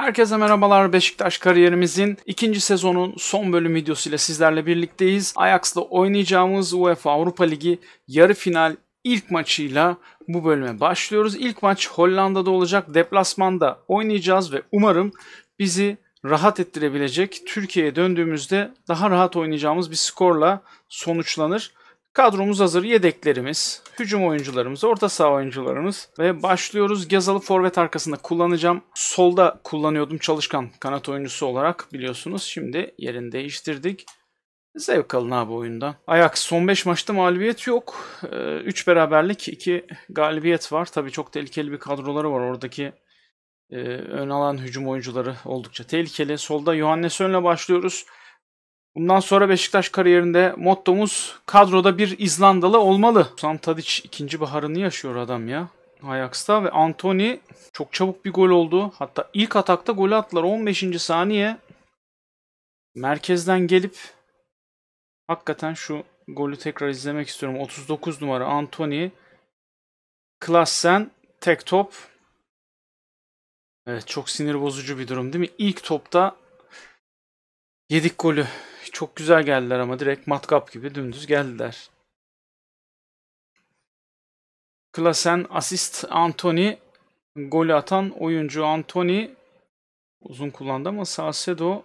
Herkese merhabalar. Beşiktaş kariyerimizin ikinci sezonun son bölüm videosuyla sizlerle birlikteyiz. Ajax'la oynayacağımız UEFA Avrupa Ligi yarı final ilk maçıyla bu bölüme başlıyoruz. İlk maç Hollanda'da olacak. Deplasmanda oynayacağız ve umarım bizi rahat ettirebilecek, Türkiye'ye döndüğümüzde daha rahat oynayacağımız bir skorla sonuçlanır. Kadromuz hazır. Yedeklerimiz, hücum oyuncularımız, orta saha oyuncularımız ve başlıyoruz. Gazalı forvet arkasında kullanacağım. Solda kullanıyordum çalışkan kanat oyuncusu olarak biliyorsunuz. Şimdi yerini değiştirdik. Zevk alın abi oyunda. Ayak son 5 maçta mağlubiyet yok. 3 ee, beraberlik 2 galibiyet var. Tabii çok tehlikeli bir kadroları var. Oradaki e, ön alan hücum oyuncuları oldukça tehlikeli. Solda Johannes Ön'le başlıyoruz. Bundan sonra Beşiktaş kariyerinde mottomuz kadroda bir İzlandalı olmalı. Sam Tadic ikinci baharını yaşıyor adam ya. Ajax'ta ve Anthony çok çabuk bir gol oldu. Hatta ilk atakta golü attılar 15. saniye. Merkezden gelip hakikaten şu golü tekrar izlemek istiyorum. 39 numara Anthony. Klassen tek top. Evet çok sinir bozucu bir durum değil mi? İlk topta yedik golü. Çok güzel geldiler ama direkt matkap gibi dümdüz geldiler. Klasen asist Anthony. Golü atan oyuncu Anthony. Uzun kullandı ama Salcedo.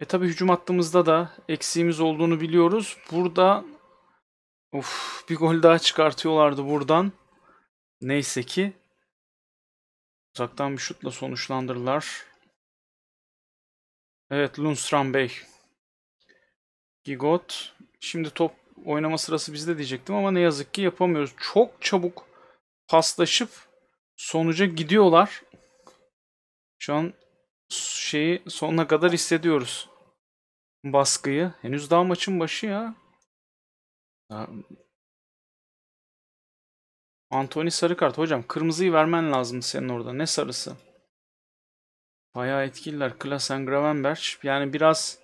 E tabi hücum attığımızda da eksiğimiz olduğunu biliyoruz. Burada of bir gol daha çıkartıyorlardı buradan. Neyse ki uzaktan bir şutla sonuçlandırdılar. Evet Lundström Bey Gigot. Şimdi top oynama sırası bizde diyecektim ama ne yazık ki yapamıyoruz. Çok çabuk paslaşıp sonuca gidiyorlar. Şu an şeyi sonuna kadar hissediyoruz. Baskıyı. Henüz daha maçın başı ya. Anthony sarı kart. Hocam kırmızıyı vermen lazım senin orada. Ne sarısı? Bayağı etkililer. Klasen Gravenberch. Yani biraz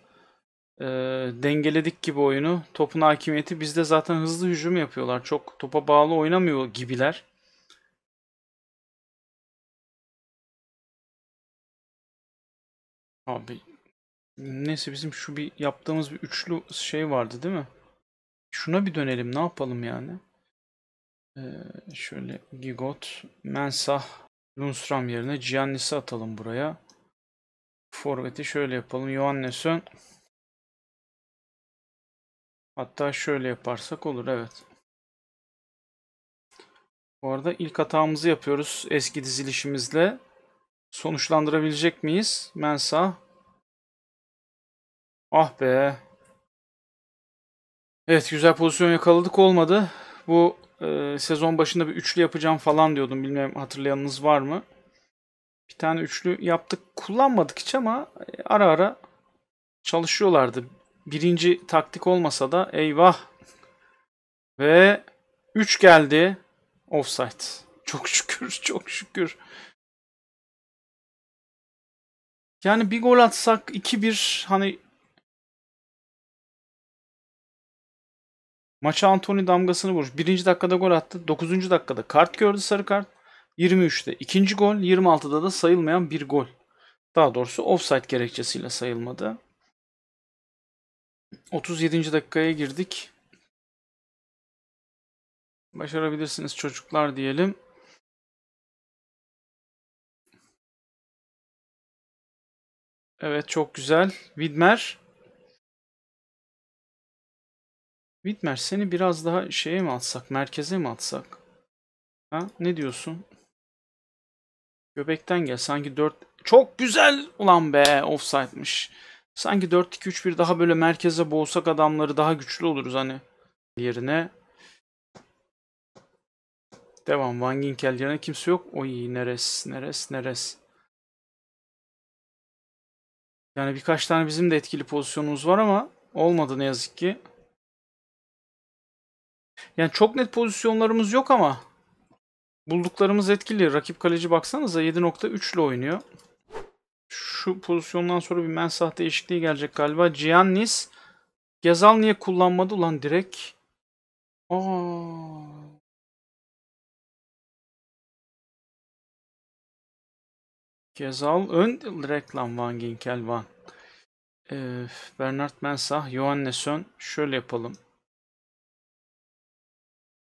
e, dengeledik gibi oyunu. Topun hakimiyeti bizde zaten hızlı hücum yapıyorlar. Çok topa bağlı oynamıyor gibiler. Abi neyse bizim şu bir yaptığımız bir üçlü şey vardı değil mi? Şuna bir dönelim ne yapalım yani? Ee, şöyle Gigot, Mensah, Lundstram yerine Giannis'i atalım buraya. Forvet'i şöyle yapalım. Johannesson, Hatta şöyle yaparsak olur evet. Bu arada ilk hatamızı yapıyoruz eski dizilişimizle. Sonuçlandırabilecek miyiz? Mensa. Ah be. Evet güzel pozisyon yakaladık olmadı. Bu e, sezon başında bir üçlü yapacağım falan diyordum. Bilmem hatırlayanınız var mı? Bir tane üçlü yaptık. Kullanmadık hiç ama e, ara ara çalışıyorlardı birinci taktik olmasa da eyvah. Ve 3 geldi. Offside. Çok şükür, çok şükür. Yani bir gol atsak 2-1 hani Maça Anthony damgasını vurmuş. Birinci dakikada gol attı. Dokuzuncu dakikada kart gördü sarı kart. 23'te ikinci gol. 26'da da sayılmayan bir gol. Daha doğrusu offside gerekçesiyle sayılmadı. 37. dakikaya girdik. Başarabilirsiniz çocuklar diyelim. Evet çok güzel. Widmer. Widmer seni biraz daha şeye mi atsak? Merkeze mi atsak? Ha? Ne diyorsun? Göbekten gel. Sanki 4... Çok güzel! Ulan be! Offside'mış. Sanki 4-2-3-1 daha böyle merkeze boğsak adamları daha güçlü oluruz hani yerine. Devam. Van Ginkel yerine kimse yok. Oy neres neres neres. Yani birkaç tane bizim de etkili pozisyonumuz var ama olmadı ne yazık ki. Yani çok net pozisyonlarımız yok ama bulduklarımız etkili. Rakip kaleci baksanıza 7.3 ile oynuyor. Şu pozisyondan sonra bir mensah değişikliği gelecek galiba. Giannis Gezal niye kullanmadı lan direkt? Aa. Gezal ön direkt lan Van Ginkel Van. Ee, Bernard Mensah, Johannesson şöyle yapalım.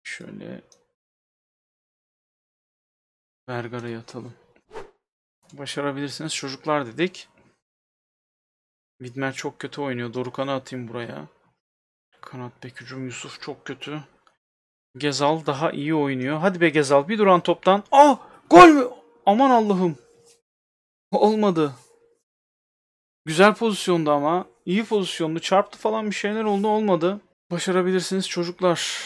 Şöyle Vergara'ya yatalım. Başarabilirsiniz çocuklar dedik. Widmer çok kötü oynuyor. Dorukan'ı atayım buraya. Kanat bekücüm Yusuf çok kötü. Gezal daha iyi oynuyor. Hadi be Gezal bir duran toptan. Ah gol mü? Aman Allah'ım. Olmadı. Güzel pozisyonda ama. iyi pozisyonlu. Çarptı falan bir şeyler oldu olmadı. Başarabilirsiniz çocuklar.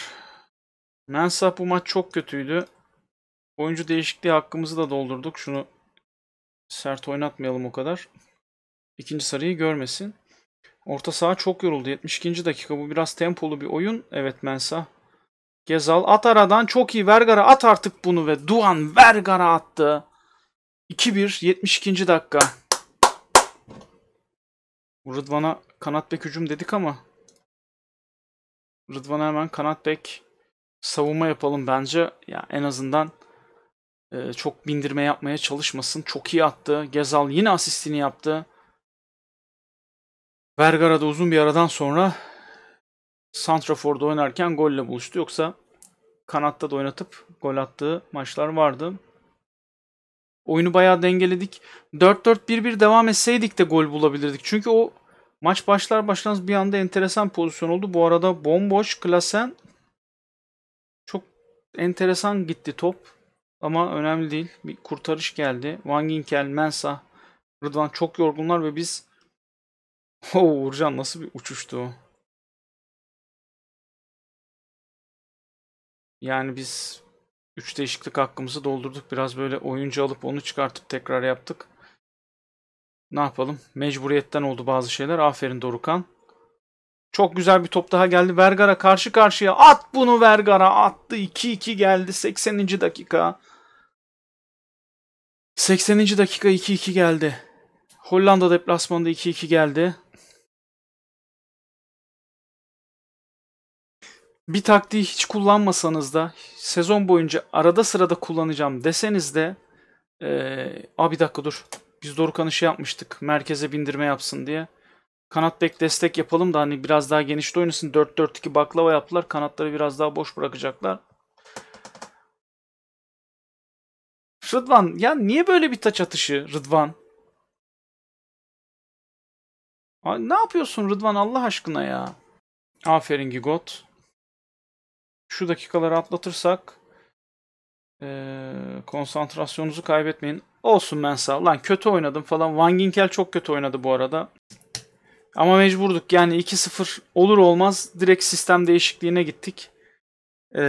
Mensah bu maç çok kötüydü. Oyuncu değişikliği hakkımızı da doldurduk. Şunu Sert oynatmayalım o kadar. İkinci sarıyı görmesin. Orta saha çok yoruldu. 72. dakika bu biraz tempolu bir oyun. Evet Mensah. Gezal at aradan çok iyi Vergara at artık bunu ve Duan Vergara attı. 2-1 72. dakika. Rıdvan'a kanat bek hücum dedik ama Rıdvan'a hemen kanat bek savunma yapalım bence. Ya yani en azından e, çok bindirme yapmaya çalışmasın. Çok iyi attı. Gezal yine asistini yaptı. Vergara'da uzun bir aradan sonra Santrafor'da oynarken golle buluştu. Yoksa kanatta da oynatıp gol attığı maçlar vardı. Oyunu bayağı dengeledik. 4-4-1-1 devam etseydik de gol bulabilirdik. Çünkü o maç başlar başlamaz bir anda enteresan pozisyon oldu. Bu arada bomboş Klasen çok enteresan gitti top. Ama önemli değil. Bir kurtarış geldi. Van Ginkel, Mensah, Rıdvan çok yorgunlar ve biz Oo Uğurcan nasıl bir uçuştu Yani biz 3 değişiklik hakkımızı doldurduk. Biraz böyle oyuncu alıp onu çıkartıp tekrar yaptık. Ne yapalım? Mecburiyetten oldu bazı şeyler. Aferin Dorukan. Çok güzel bir top daha geldi. Vergara karşı karşıya. At bunu Vergara. Attı. 2-2 geldi. 80. dakika. 80. dakika 2-2 geldi. Hollanda deplasmanında 2-2 geldi. Bir taktiği hiç kullanmasanız da sezon boyunca arada sırada kullanacağım deseniz de ee, abi bir dakika dur. Biz Dorukan'ı şey yapmıştık. Merkeze bindirme yapsın diye. Kanat bek destek yapalım da hani biraz daha genişte oynasın. 4-4-2 baklava yaptılar. Kanatları biraz daha boş bırakacaklar. Rıdvan ya niye böyle bir taç atışı Rıdvan? Ne yapıyorsun Rıdvan Allah aşkına ya? Aferin Gigot. Şu dakikaları atlatırsak ee, konsantrasyonunuzu kaybetmeyin. Olsun ben sağ. Lan kötü oynadım falan. Van Ginkel çok kötü oynadı bu arada. Ama mecburduk yani 2-0 olur olmaz direkt sistem değişikliğine gittik. E,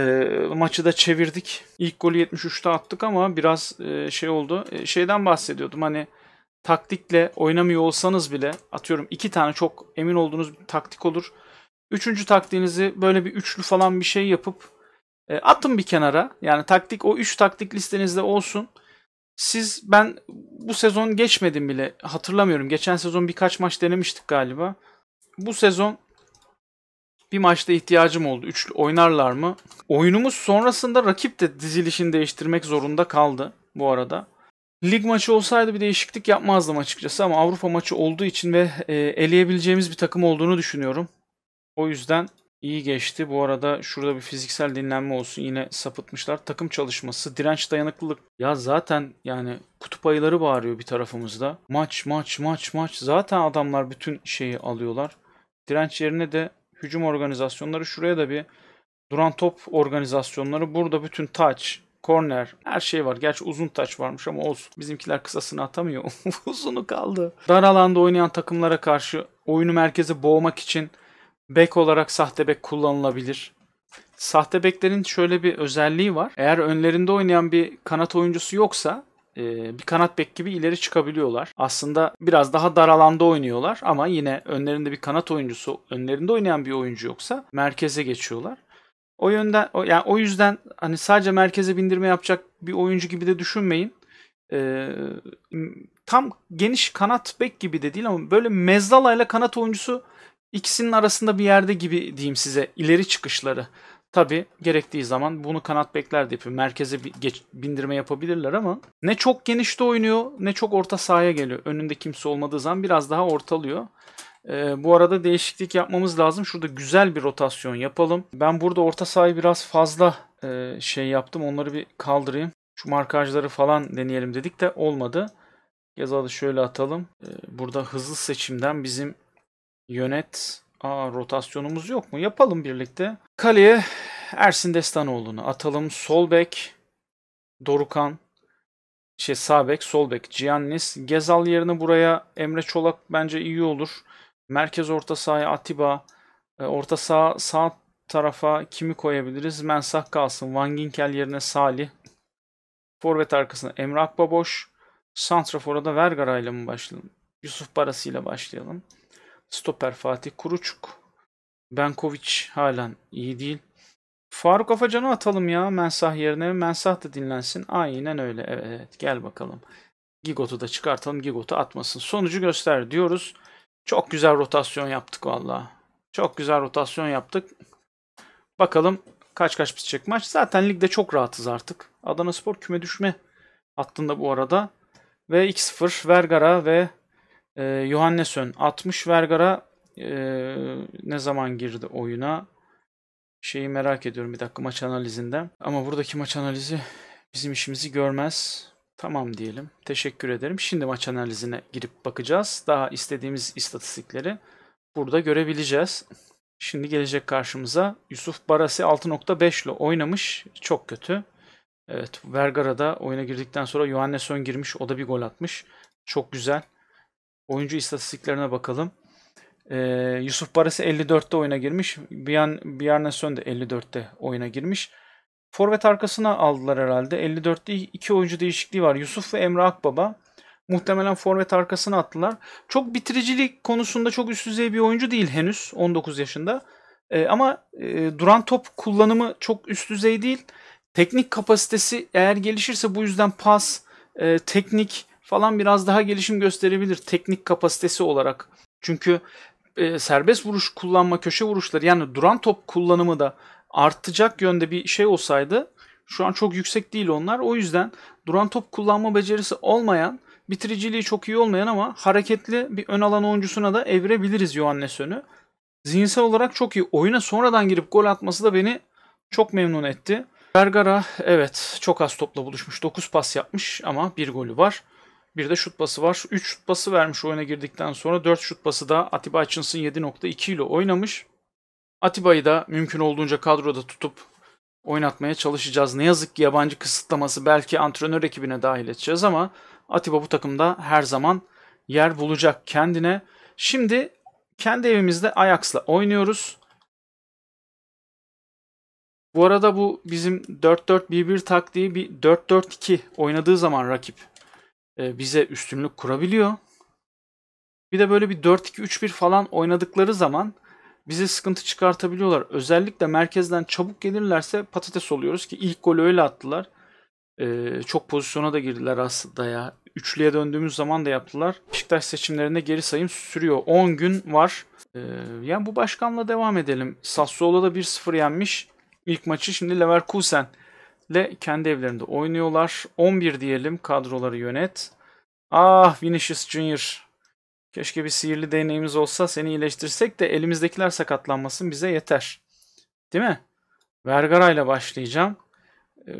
maçı da çevirdik. İlk golü 73'te attık ama biraz e, şey oldu. E, şeyden bahsediyordum hani taktikle oynamıyor olsanız bile atıyorum iki tane çok emin olduğunuz bir taktik olur. Üçüncü taktiğinizi böyle bir üçlü falan bir şey yapıp e, atın bir kenara. Yani taktik o üç taktik listenizde olsun. Siz ben bu sezon geçmedim bile hatırlamıyorum. Geçen sezon birkaç maç denemiştik galiba. Bu sezon bir maçta ihtiyacım oldu. Üçlü oynarlar mı? Oyunumuz sonrasında rakip de dizilişini değiştirmek zorunda kaldı bu arada. Lig maçı olsaydı bir değişiklik yapmazdım açıkçası ama Avrupa maçı olduğu için ve e, eleyebileceğimiz bir takım olduğunu düşünüyorum. O yüzden İyi geçti. Bu arada şurada bir fiziksel dinlenme olsun. Yine sapıtmışlar. Takım çalışması, direnç, dayanıklılık. Ya zaten yani kutup ayıları bağırıyor bir tarafımızda. Maç, maç, maç, maç. Zaten adamlar bütün şeyi alıyorlar. Direnç yerine de hücum organizasyonları. Şuraya da bir duran top organizasyonları. Burada bütün taç, korner her şey var. Gerçi uzun taç varmış ama olsun. Bizimkiler kısasını atamıyor. Uzunu kaldı. Dar alanda oynayan takımlara karşı oyunu merkeze boğmak için Bek olarak sahte bek kullanılabilir. Sahte beklerin şöyle bir özelliği var. Eğer önlerinde oynayan bir kanat oyuncusu yoksa e, bir kanat bek gibi ileri çıkabiliyorlar. Aslında biraz daha dar alanda oynuyorlar ama yine önlerinde bir kanat oyuncusu, önlerinde oynayan bir oyuncu yoksa merkeze geçiyorlar. O yönden o yani o yüzden hani sadece merkeze bindirme yapacak bir oyuncu gibi de düşünmeyin. Ee, tam geniş kanat bek gibi de değil ama böyle mezdalayla kanat oyuncusu İkisinin arasında bir yerde gibi diyeyim size ileri çıkışları. Tabi gerektiği zaman bunu kanat bekler de yapıyor. Merkeze bir geç, bindirme yapabilirler ama ne çok genişte oynuyor ne çok orta sahaya geliyor. Önünde kimse olmadığı zaman biraz daha ortalıyor. Ee, bu arada değişiklik yapmamız lazım. Şurada güzel bir rotasyon yapalım. Ben burada orta sahayı biraz fazla e, şey yaptım. Onları bir kaldırayım. Şu markajları falan deneyelim dedik de olmadı. Gezalı şöyle atalım. Ee, burada hızlı seçimden bizim Yönet. Aa rotasyonumuz yok mu? Yapalım birlikte. Kaleye Ersin Destanoğlu'nu atalım. Sol bek Dorukan. Şey sağ bek, sol bek Giannis. Gezal yerine buraya Emre Çolak bence iyi olur. Merkez orta sahaya Atiba. Ee, orta sağ, sağ tarafa kimi koyabiliriz? Mensah kalsın. Van Ginkel yerine Salih. Forvet arkasına Emre Akbaboş. Santrafor'a da Vergara ile mi başlayalım? Yusuf Barası ile başlayalım. Stoper Fatih Kuruçuk. Benkoviç halen iyi değil. Faruk Afacan'ı atalım ya Mensah yerine. Mensah da dinlensin. Aynen öyle. Evet gel bakalım. Gigot'u da çıkartalım. Gigot'u atmasın. Sonucu göster diyoruz. Çok güzel rotasyon yaptık valla. Çok güzel rotasyon yaptık. Bakalım kaç kaç bitecek maç. Zaten ligde çok rahatız artık. Adana Spor küme düşme hattında bu arada. Ve 2-0 Vergara ve e, Johannesson 60 Vergara e, ne zaman girdi oyuna? Şeyi merak ediyorum bir dakika maç analizinde. Ama buradaki maç analizi bizim işimizi görmez. Tamam diyelim. Teşekkür ederim. Şimdi maç analizine girip bakacağız. Daha istediğimiz istatistikleri burada görebileceğiz. Şimdi gelecek karşımıza Yusuf Barasi 6.5 ile oynamış. Çok kötü. Evet vergara da oyuna girdikten sonra Johannesson girmiş. O da bir gol atmış. Çok güzel oyuncu istatistiklerine bakalım. E, Yusuf Barası 54'te oyuna girmiş. Bian, Bjarne Sön de 54'te oyuna girmiş. Forvet arkasına aldılar herhalde. 54'te iki oyuncu değişikliği var. Yusuf ve Emre Akbaba. Muhtemelen forvet arkasına attılar. Çok bitiricilik konusunda çok üst düzey bir oyuncu değil henüz 19 yaşında. E, ama e, duran top kullanımı çok üst düzey değil. Teknik kapasitesi eğer gelişirse bu yüzden pas, e, teknik, falan biraz daha gelişim gösterebilir teknik kapasitesi olarak. Çünkü e, serbest vuruş kullanma, köşe vuruşları yani duran top kullanımı da artacak yönde bir şey olsaydı şu an çok yüksek değil onlar. O yüzden duran top kullanma becerisi olmayan, bitiriciliği çok iyi olmayan ama hareketli bir ön alan oyuncusuna da evirebiliriz Yohannesön'ü. Zihinsel olarak çok iyi. Oyuna sonradan girip gol atması da beni çok memnun etti. Bergara evet çok az topla buluşmuş. 9 pas yapmış ama bir golü var. Bir de şut bası var. 3 şut bası vermiş oyuna girdikten sonra 4 şut bası da Atiba Hutchinson 7.2 ile oynamış. Atiba'yı da mümkün olduğunca kadroda tutup oynatmaya çalışacağız. Ne yazık ki yabancı kısıtlaması belki antrenör ekibine dahil edeceğiz ama Atiba bu takımda her zaman yer bulacak kendine. Şimdi kendi evimizde Ajax'la oynuyoruz. Bu arada bu bizim 4-4-1-1 taktiği bir 4-4-2 oynadığı zaman rakip e, bize üstünlük kurabiliyor. Bir de böyle bir 4-2-3-1 falan oynadıkları zaman bize sıkıntı çıkartabiliyorlar. Özellikle merkezden çabuk gelirlerse patates oluyoruz ki ilk golü öyle attılar. Ee, çok pozisyona da girdiler aslında ya. Üçlüye döndüğümüz zaman da yaptılar. Beşiktaş seçimlerinde geri sayım sürüyor. 10 gün var. Ee, yani bu başkanla devam edelim. Sassuolo da 1-0 yenmiş. İlk maçı şimdi Leverkusen ile kendi evlerinde oynuyorlar. 11 diyelim kadroları yönet. Ah Vinicius Junior. Keşke bir sihirli deneyimiz olsa seni iyileştirsek de elimizdekiler sakatlanmasın bize yeter. Değil mi? Vergara ile başlayacağım. Ee,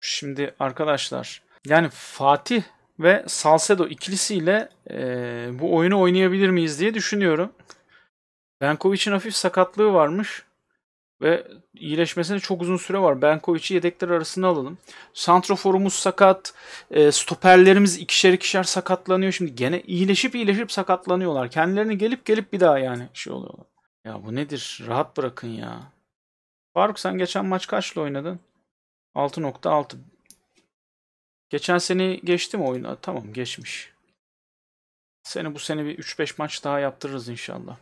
şimdi arkadaşlar yani Fatih ve Salcedo ikilisiyle e, bu oyunu oynayabilir miyiz diye düşünüyorum. Benkovic'in hafif sakatlığı varmış ve iyileşmesine çok uzun süre var. Benkoviç'i yedekler arasına alalım. Santroforumuz sakat. E, stoperlerimiz ikişer ikişer sakatlanıyor. Şimdi gene iyileşip iyileşip sakatlanıyorlar. Kendilerine gelip gelip bir daha yani şey oluyorlar. Ya bu nedir? Rahat bırakın ya. Faruk sen geçen maç kaçla oynadın? 6.6. Geçen seni geçti mi oyuna? Tamam geçmiş. Seni bu sene bir 3-5 maç daha yaptırırız inşallah.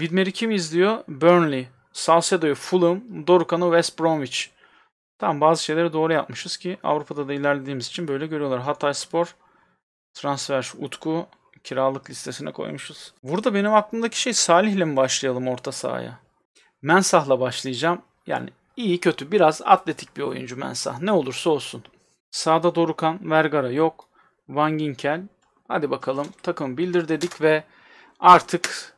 Widmer'i kim izliyor? Burnley. Salcedo'yu Fulham, Dorukan'ı West Bromwich. Tamam bazı şeyleri doğru yapmışız ki Avrupa'da da ilerlediğimiz için böyle görüyorlar. Hatay Spor transfer Utku kiralık listesine koymuşuz. Burada benim aklımdaki şey Salih'le mi başlayalım orta sahaya? Mensah'la başlayacağım. Yani iyi kötü biraz atletik bir oyuncu Mensah. Ne olursa olsun. Sağda Dorukan, Vergara yok. Van Ginkel. Hadi bakalım takım bildir dedik ve artık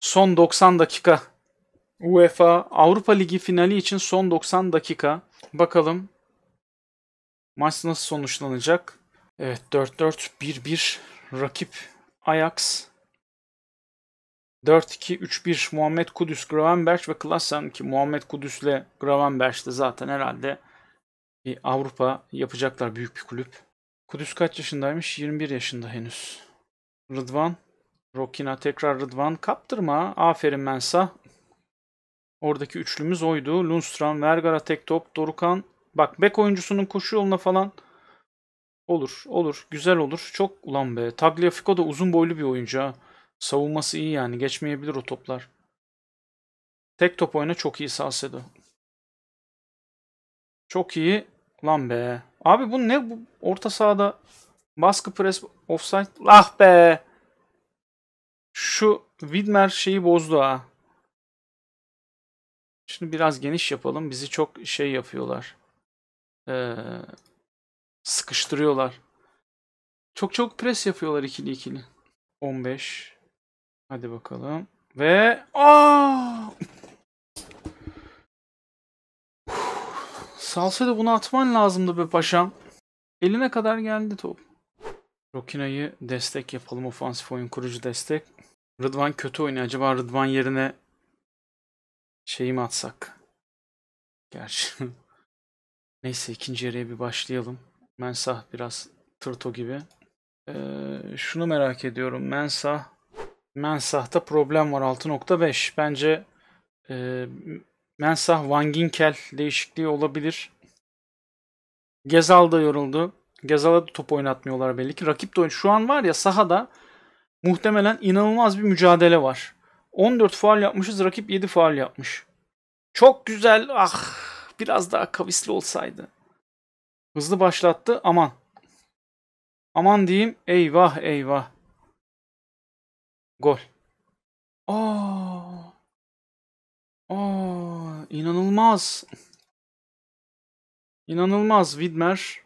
son 90 dakika UEFA Avrupa Ligi finali için son 90 dakika. Bakalım maç nasıl sonuçlanacak? Evet 4-4 1-1 rakip Ajax 4-2-3-1 Muhammed Kudüs Gravenberch ve Klassen ki Muhammed Kudüs'le Gravenberch de zaten herhalde bir Avrupa yapacaklar büyük bir kulüp. Kudüs kaç yaşındaymış? 21 yaşında henüz. Rıdvan Rokina tekrar Rıdvan kaptırma. Aferin Mensah. Oradaki üçlümüz oydu. Lundstram, Vergara tek top, Dorukan. Bak bek oyuncusunun koşu yoluna falan olur. Olur. Güzel olur. Çok ulan be. Tagliafico da uzun boylu bir oyuncu ha. Savunması iyi yani. Geçmeyebilir o toplar. Tek top oyuna çok iyi Salcedo. Çok iyi. Lan be. Abi bu ne bu orta sahada baskı pres offside. lah be. Şu Widmer şeyi bozdu ha. Şimdi biraz geniş yapalım. Bizi çok şey yapıyorlar. Ee, sıkıştırıyorlar. Çok çok pres yapıyorlar ikili ikili. 15. Hadi bakalım. Ve aa! Salsa'da bunu atman lazımdı be paşam. Eline kadar geldi top. Rokina'yı destek yapalım. Ofansif oyun kurucu destek. Rıdvan kötü oynuyor. Acaba Rıdvan yerine şeyi mi atsak? Gerçi. Neyse ikinci yarıya bir başlayalım. Mensah biraz tırto gibi. Ee, şunu merak ediyorum. Mensah Mensah'ta problem var 6.5. Bence e, Mensah Van Ginkel değişikliği olabilir. Gezal da yoruldu. Gezal'a da top oynatmıyorlar belli ki. Rakip de oyun. Şu an var ya sahada muhtemelen inanılmaz bir mücadele var. 14 faal yapmışız. Rakip 7 faal yapmış. Çok güzel. Ah biraz daha kavisli olsaydı. Hızlı başlattı. Aman. Aman diyeyim. Eyvah eyvah. Gol. Aa. Aa, inanılmaz. İnanılmaz Widmer.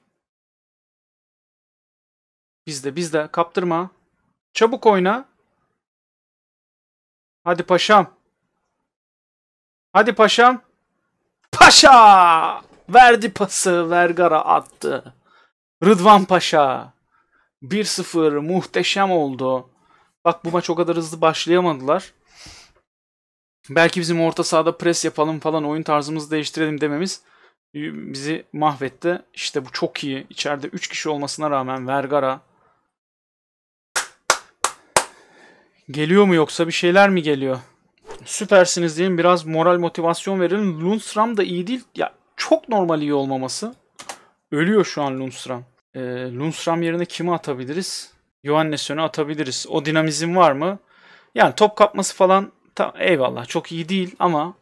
Bizde bizde kaptırma. Çabuk oyna. Hadi paşam. Hadi paşam. Paşa! Verdi pası, Vergara attı. Rıdvan Paşa. 1-0 muhteşem oldu. Bak bu maç o kadar hızlı başlayamadılar. Belki bizim orta sahada pres yapalım falan oyun tarzımızı değiştirelim dememiz bizi mahvetti. İşte bu çok iyi. İçeride 3 kişi olmasına rağmen Vergara, Geliyor mu yoksa bir şeyler mi geliyor? Süpersiniz diyelim biraz moral motivasyon verin. Lundstram da iyi değil. Ya çok normal iyi olmaması. Ölüyor şu an Lundstram. Ee, Lundstram yerine kimi atabiliriz? Johannes öne atabiliriz. O dinamizm var mı? Yani top kapması falan ta, eyvallah çok iyi değil ama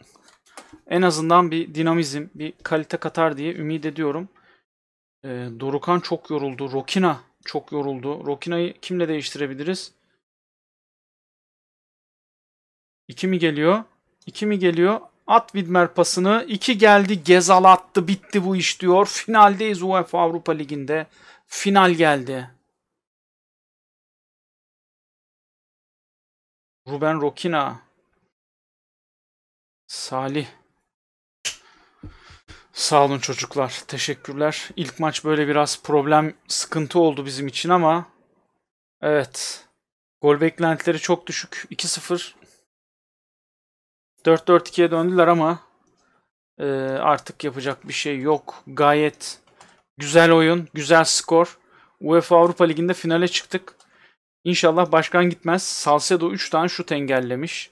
en azından bir dinamizm, bir kalite katar diye ümit ediyorum. Ee, Dorukan çok yoruldu. Rokina çok yoruldu. Rokina'yı kimle değiştirebiliriz? 2 mi geliyor? 2 mi geliyor? At Widmer pasını. 2 geldi. Gezal attı. Bitti bu iş diyor. Finaldeyiz UEFA Avrupa Ligi'nde. Final geldi. Ruben Rokina. Salih. Sağ olun çocuklar. Teşekkürler. İlk maç böyle biraz problem, sıkıntı oldu bizim için ama evet. Gol beklentileri çok düşük. 2-0 4-4-2'ye döndüler ama e, artık yapacak bir şey yok. Gayet güzel oyun, güzel skor. UEFA Avrupa Ligi'nde finale çıktık. İnşallah başkan gitmez. Salcedo 3 tane şut engellemiş.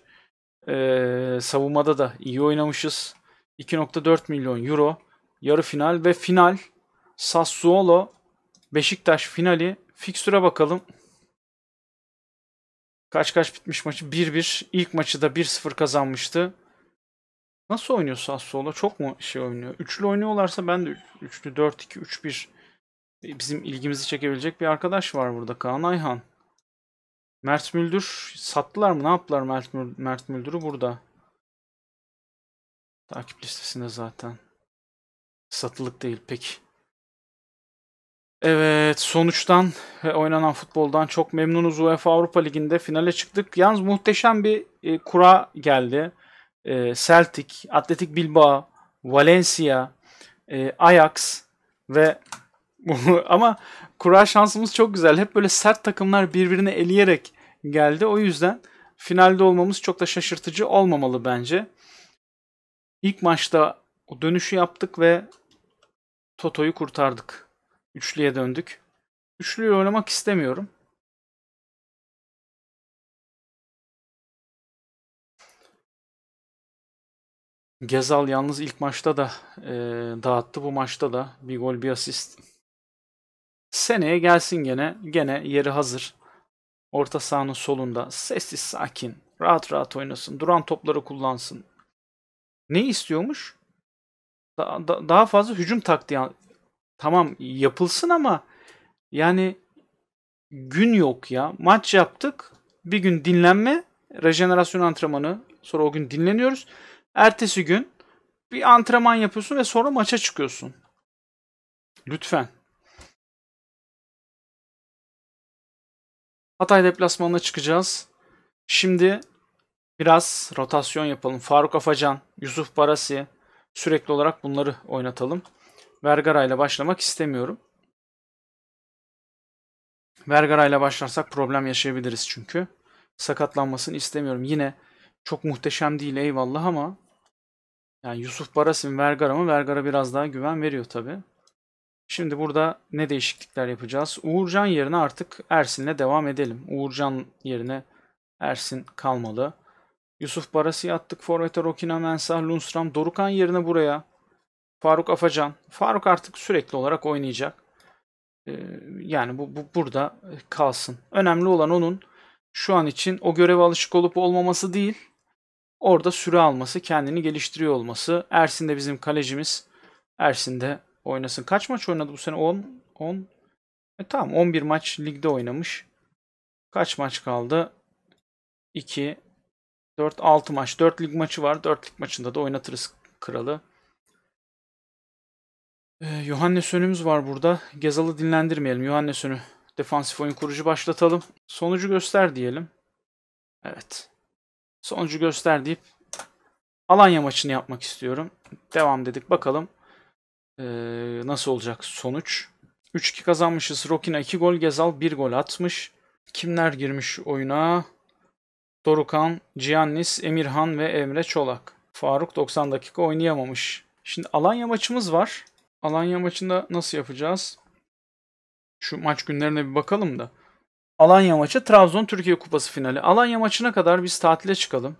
Ee, savunmada da iyi oynamışız. 2.4 milyon euro. Yarı final ve final. Sassuolo Beşiktaş finali. Fikstüre bakalım. Kaç kaç bitmiş maçı? 1-1. İlk maçı da 1-0 kazanmıştı. Nasıl oynuyor Sassuolo? Çok mu şey oynuyor? Üçlü oynuyorlarsa ben de üçlü 4-2, 3-1. E, bizim ilgimizi çekebilecek bir arkadaş var burada. Kaan Ayhan. Mert Müldür sattılar mı? Ne yaptılar Mert, Mert Müldür'ü burada? Takip listesinde zaten. Satılık değil pek. Evet sonuçtan ve oynanan futboldan çok memnunuz. UEFA Avrupa Ligi'nde finale çıktık. Yalnız muhteşem bir e, kura geldi. E, Celtic, Atletik Bilbao, Valencia, e, Ajax ve ama kura şansımız çok güzel. Hep böyle sert takımlar birbirini eleyerek geldi. O yüzden finalde olmamız çok da şaşırtıcı olmamalı bence. İlk maçta o dönüşü yaptık ve Toto'yu kurtardık. Üçlüye döndük. Üçlüyü oynamak istemiyorum. Gezal yalnız ilk maçta da e, dağıttı. Bu maçta da bir gol bir asist. Seneye gelsin gene. Gene yeri hazır. Orta sahanın solunda. Sessiz sakin. Rahat rahat oynasın. Duran topları kullansın. Ne istiyormuş? Da, da, daha fazla hücum taktiği tamam yapılsın ama yani gün yok ya. Maç yaptık. Bir gün dinlenme, rejenerasyon antrenmanı. Sonra o gün dinleniyoruz. Ertesi gün bir antrenman yapıyorsun ve sonra maça çıkıyorsun. Lütfen. Hatay deplasmanına çıkacağız. Şimdi biraz rotasyon yapalım. Faruk Afacan, Yusuf Barasi sürekli olarak bunları oynatalım. Vergara ile başlamak istemiyorum. Vergara ile başlarsak problem yaşayabiliriz çünkü. Sakatlanmasını istemiyorum. Yine çok muhteşem değil eyvallah ama yani Yusuf Barasim Vergara mı? Vergara biraz daha güven veriyor tabi. Şimdi burada ne değişiklikler yapacağız? Uğurcan yerine artık Ersin'le devam edelim. Uğurcan yerine Ersin kalmalı. Yusuf Baras'ı attık. Forvet'e Rokina Mensah, Lundstram, Dorukan yerine buraya Faruk Afacan. Faruk artık sürekli olarak oynayacak. Ee, yani bu, bu burada kalsın. Önemli olan onun şu an için o göreve alışık olup olmaması değil. Orada süre alması, kendini geliştiriyor olması. Ersin de bizim kalecimiz. Ersin de oynasın. Kaç maç oynadı bu sene? 10 10 e tamam 11 maç ligde oynamış. Kaç maç kaldı? 2 4 6 maç. 4 lig maçı var. 4 lig maçında da oynatırız kralı. Ee, Johannes önümüz var burada. Gezal'ı dinlendirmeyelim. Johannes önü defansif oyun kurucu başlatalım. Sonucu göster diyelim. Evet. Sonucu göster deyip Alanya maçını yapmak istiyorum. Devam dedik. Bakalım ee, nasıl olacak sonuç. 3-2 kazanmışız. Rokina 2 gol, Gezal 1 gol atmış. Kimler girmiş oyuna? Dorukan, Giannis, Emirhan ve Emre Çolak. Faruk 90 dakika oynayamamış. Şimdi Alanya maçımız var. Alanya maçında nasıl yapacağız? Şu maç günlerine bir bakalım da. Alanya maçı Trabzon Türkiye Kupası finali. Alanya maçına kadar biz tatile çıkalım.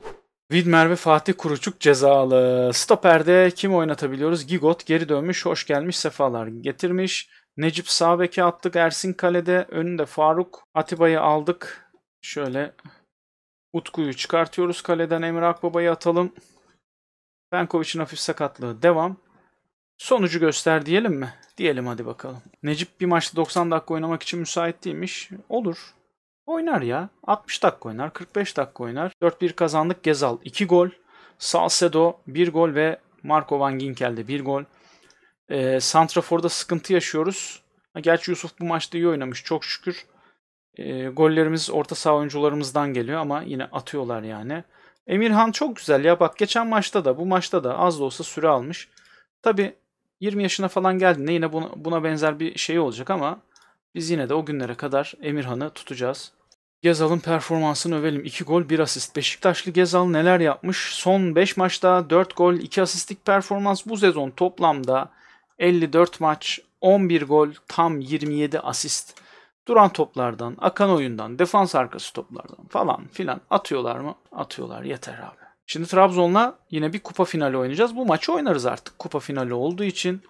Widmer ve Fatih Kuruçuk cezalı. Stoper'de kim oynatabiliyoruz? Gigot geri dönmüş, hoş gelmiş, sefalar getirmiş. Necip Sağbeki attık. Ersin Kale'de önünde Faruk. Atiba'yı aldık. Şöyle Utku'yu çıkartıyoruz kaleden. Emir Akbaba'yı atalım. Benkovic'in hafif sakatlığı devam. Sonucu göster diyelim mi? Diyelim hadi bakalım. Necip bir maçta 90 dakika oynamak için müsait değilmiş. Olur. Oynar ya. 60 dakika oynar, 45 dakika oynar. 4-1 kazandık. Gezal 2 gol. Salcedo 1 gol ve Marco Van Ginkel'de 1 gol. E, Santrafor'da sıkıntı yaşıyoruz. Gerçi Yusuf bu maçta iyi oynamış çok şükür. E, gollerimiz orta saha oyuncularımızdan geliyor ama yine atıyorlar yani. Emirhan çok güzel ya bak geçen maçta da bu maçta da az da olsa süre almış. Tabi 20 yaşına falan geldiğinde yine buna, buna benzer bir şey olacak ama biz yine de o günlere kadar Emirhan'ı tutacağız. Gezal'ın performansını övelim. 2 gol 1 asist. Beşiktaşlı Gezal neler yapmış? Son 5 maçta 4 gol 2 asistlik performans bu sezon toplamda 54 maç 11 gol tam 27 asist. Duran toplardan, akan oyundan, defans arkası toplardan falan filan atıyorlar mı? Atıyorlar yeter abi. Şimdi Trabzon'la yine bir kupa finali oynayacağız. Bu maçı oynarız artık kupa finali olduğu için.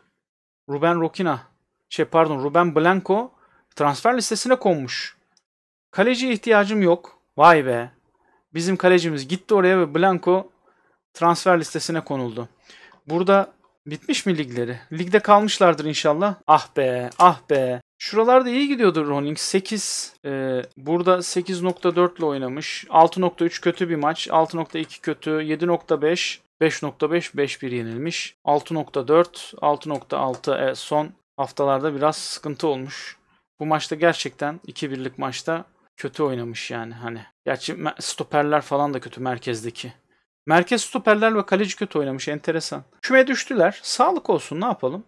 Ruben Rokina, şey pardon Ruben Blanco transfer listesine konmuş. Kaleci ihtiyacım yok. Vay be. Bizim kalecimiz gitti oraya ve Blanco transfer listesine konuldu. Burada bitmiş mi ligleri? Ligde kalmışlardır inşallah. Ah be, ah be. Şuralarda iyi gidiyordu Roning. 8. E, burada 8.4 ile oynamış. 6.3 kötü bir maç. 6.2 kötü. 7.5. 5.5 5-1 yenilmiş. 6.4, 6.6 e, son haftalarda biraz sıkıntı olmuş. Bu maçta gerçekten 2-1'lik maçta kötü oynamış yani hani. Gerçi stoperler falan da kötü merkezdeki. Merkez stoperler ve kaleci kötü oynamış enteresan. Küme düştüler. Sağlık olsun ne yapalım.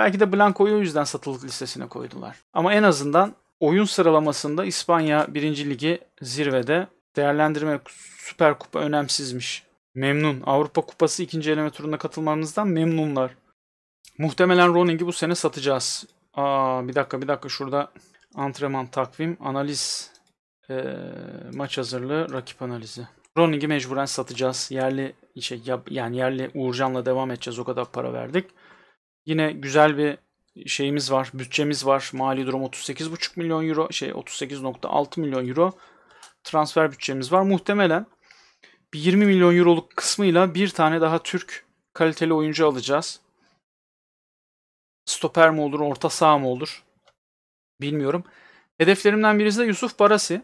Belki de Blanco'yu o yüzden satılık listesine koydular. Ama en azından oyun sıralamasında İspanya 1. Ligi zirvede. Değerlendirme Süper Kupa önemsizmiş. Memnun. Avrupa Kupası ikinci eleme turuna katılmamızdan memnunlar. Muhtemelen Roning'i bu sene satacağız. Aa bir dakika bir dakika şurada antrenman takvim analiz e, maç hazırlığı rakip analizi. Roning'i mecburen satacağız. Yerli şey yani yerli Uğurcan'la devam edeceğiz. O kadar para verdik. Yine güzel bir şeyimiz var, bütçemiz var. Mali durum 38,5 milyon euro, şey 38.6 milyon euro transfer bütçemiz var. Muhtemelen bir 20 milyon euroluk kısmıyla bir tane daha Türk kaliteli oyuncu alacağız. Stoper mi olur, orta saha mı olur? Bilmiyorum. Hedeflerimden birisi de Yusuf Barasi.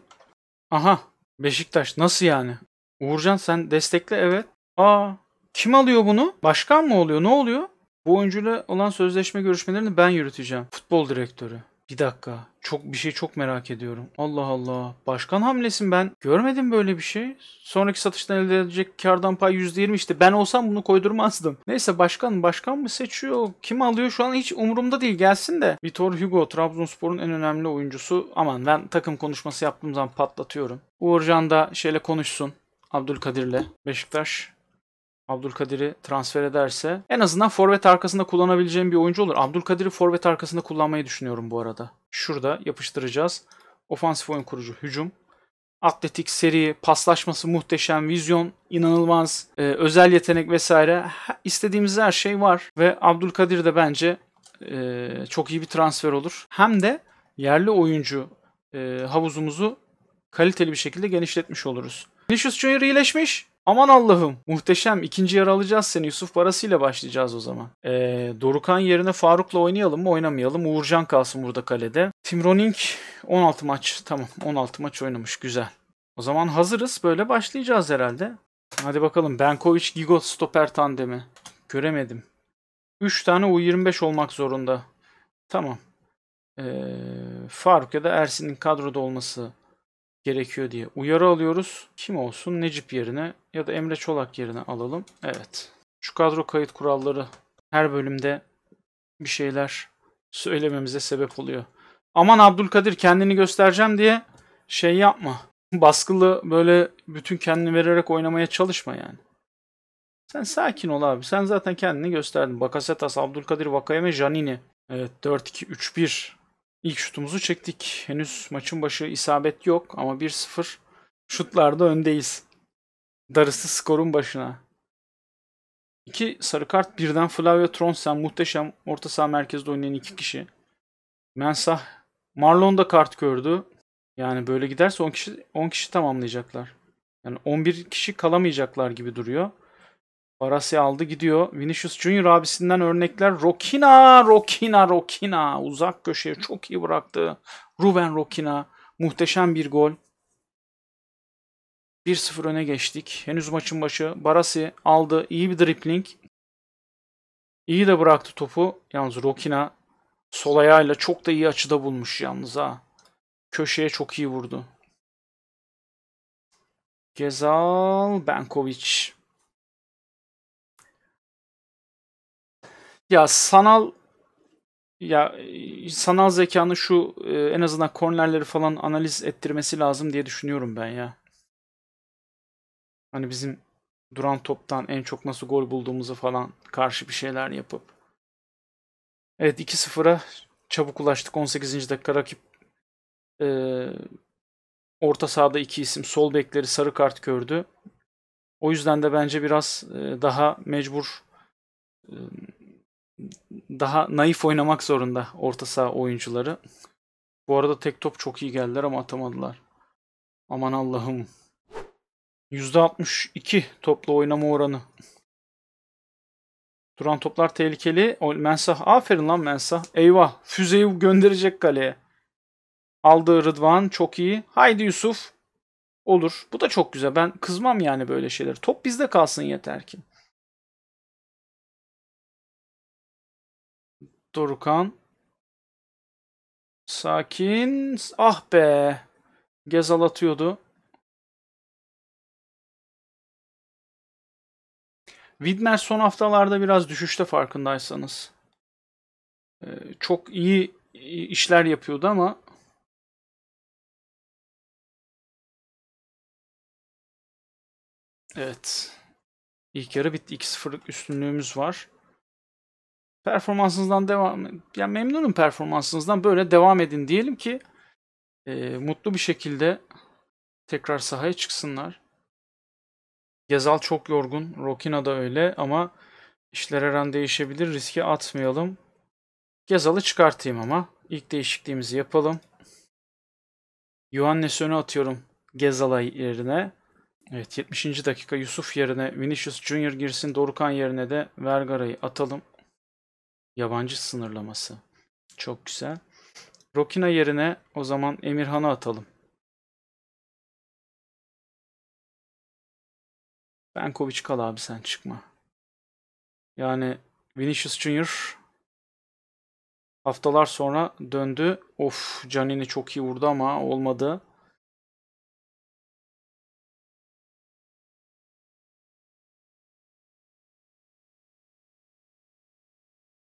Aha, Beşiktaş nasıl yani? Uğurcan sen destekle evet. Aa, kim alıyor bunu? Başkan mı oluyor? Ne oluyor? Bu oyuncuyla olan sözleşme görüşmelerini ben yürüteceğim. Futbol direktörü. Bir dakika. Çok bir şey çok merak ediyorum. Allah Allah. Başkan hamlesin ben. Görmedim böyle bir şey. Sonraki satıştan elde edilecek kardan pay %20 işte. Ben olsam bunu koydurmazdım. Neyse başkan başkan mı seçiyor? Kim alıyor şu an hiç umurumda değil. Gelsin de. Vitor Hugo Trabzonspor'un en önemli oyuncusu. Aman ben takım konuşması yaptığım zaman patlatıyorum. Uğurcan da şeyle konuşsun. Abdülkadir'le. Beşiktaş Abdülkadir'i transfer ederse en azından forvet arkasında kullanabileceğim bir oyuncu olur. Abdülkadir'i forvet arkasında kullanmayı düşünüyorum bu arada. Şurada yapıştıracağız. Ofansif oyun kurucu hücum. Atletik, seri, paslaşması muhteşem, vizyon inanılmaz, e, özel yetenek vesaire. İstediğimiz her şey var ve Abdülkadir de bence e, çok iyi bir transfer olur. Hem de yerli oyuncu e, havuzumuzu kaliteli bir şekilde genişletmiş oluruz. Vinicius Junior iyileşmiş. Aman Allah'ım muhteşem ikinci yarı alacağız seni Yusuf parasıyla başlayacağız o zaman. Ee, Dorukan yerine Faruk'la oynayalım mı oynamayalım. Uğurcan kalsın burada kalede. Tim Roning 16 maç tamam 16 maç oynamış güzel. O zaman hazırız böyle başlayacağız herhalde. Hadi bakalım Benkovic Gigot stoper tandemi. Göremedim. 3 tane U25 olmak zorunda. Tamam. Ee, Faruk ya da Ersin'in kadroda olması gerekiyor diye uyarı alıyoruz. Kim olsun? Necip yerine ya da Emre Çolak yerine alalım. Evet. Şu kadro kayıt kuralları her bölümde bir şeyler söylememize sebep oluyor. Aman Abdülkadir kendini göstereceğim diye şey yapma. Baskılı böyle bütün kendini vererek oynamaya çalışma yani. Sen sakin ol abi. Sen zaten kendini gösterdin. Bakasetas, Abdülkadir, Vakayeme, Janini. Evet 4-2-3-1. İlk şutumuzu çektik. Henüz maçın başı isabet yok ama 1-0 şutlarda öndeyiz. Darısı skorun başına. İki sarı kart birden Flavio Tronsen muhteşem orta saha merkezde oynayan iki kişi. Mensah Marlon da kart gördü. Yani böyle giderse 10 kişi 10 kişi tamamlayacaklar. Yani 11 kişi kalamayacaklar gibi duruyor. Barasya aldı gidiyor. Vinicius Junior abisinden örnekler. Rokina, Rokina, Rokina. Uzak köşeye çok iyi bıraktı. Ruben Rokina. Muhteşem bir gol. 1-0 öne geçtik. Henüz maçın başı. Barasi aldı. İyi bir dripling. İyi de bıraktı topu. Yalnız Rokina sol ayağıyla çok da iyi açıda bulmuş yalnız ha. Köşeye çok iyi vurdu. Gezal Benkovic. Ya sanal ya sanal zekanı şu e, en azından kornerleri falan analiz ettirmesi lazım diye düşünüyorum ben ya hani bizim duran toptan en çok nasıl gol bulduğumuzu falan karşı bir şeyler yapıp. Evet 2-0'a çabuk ulaştık. 18. dakika rakip e, orta sahada iki isim sol bekleri sarı kart gördü. O yüzden de bence biraz e, daha mecbur e, daha naif oynamak zorunda orta saha oyuncuları. Bu arada tek top çok iyi geldiler ama atamadılar. Aman Allah'ım. %62 topla oynama oranı. Duran toplar tehlikeli. Mensah. Aferin lan Mensah. Eyvah. Füzeyi gönderecek kaleye. Aldı Rıdvan çok iyi. Haydi Yusuf. Olur. Bu da çok güzel. Ben kızmam yani böyle şeyler. Top bizde kalsın yeter ki. Dorukan. Sakin. Ah be. Gezal atıyordu. Widmer son haftalarda biraz düşüşte farkındaysanız. Ee, çok iyi işler yapıyordu ama Evet. İlk yarı bitti. 2-0'lık üstünlüğümüz var. Performansınızdan devam yani memnunum performansınızdan böyle devam edin diyelim ki e, mutlu bir şekilde tekrar sahaya çıksınlar. Gezal çok yorgun. Rokina da öyle ama işler her an değişebilir. Riske atmayalım. Gezal'ı çıkartayım ama. ilk değişikliğimizi yapalım. Yuhannes öne atıyorum Gezal'a yerine. Evet 70. dakika Yusuf yerine Vinicius Junior girsin. Dorukan yerine de Vergara'yı atalım. Yabancı sınırlaması. Çok güzel. Rokina yerine o zaman Emirhan'ı atalım. Benkoviç kal abi sen çıkma. Yani Vinicius Junior haftalar sonra döndü. Of Canini çok iyi vurdu ama olmadı.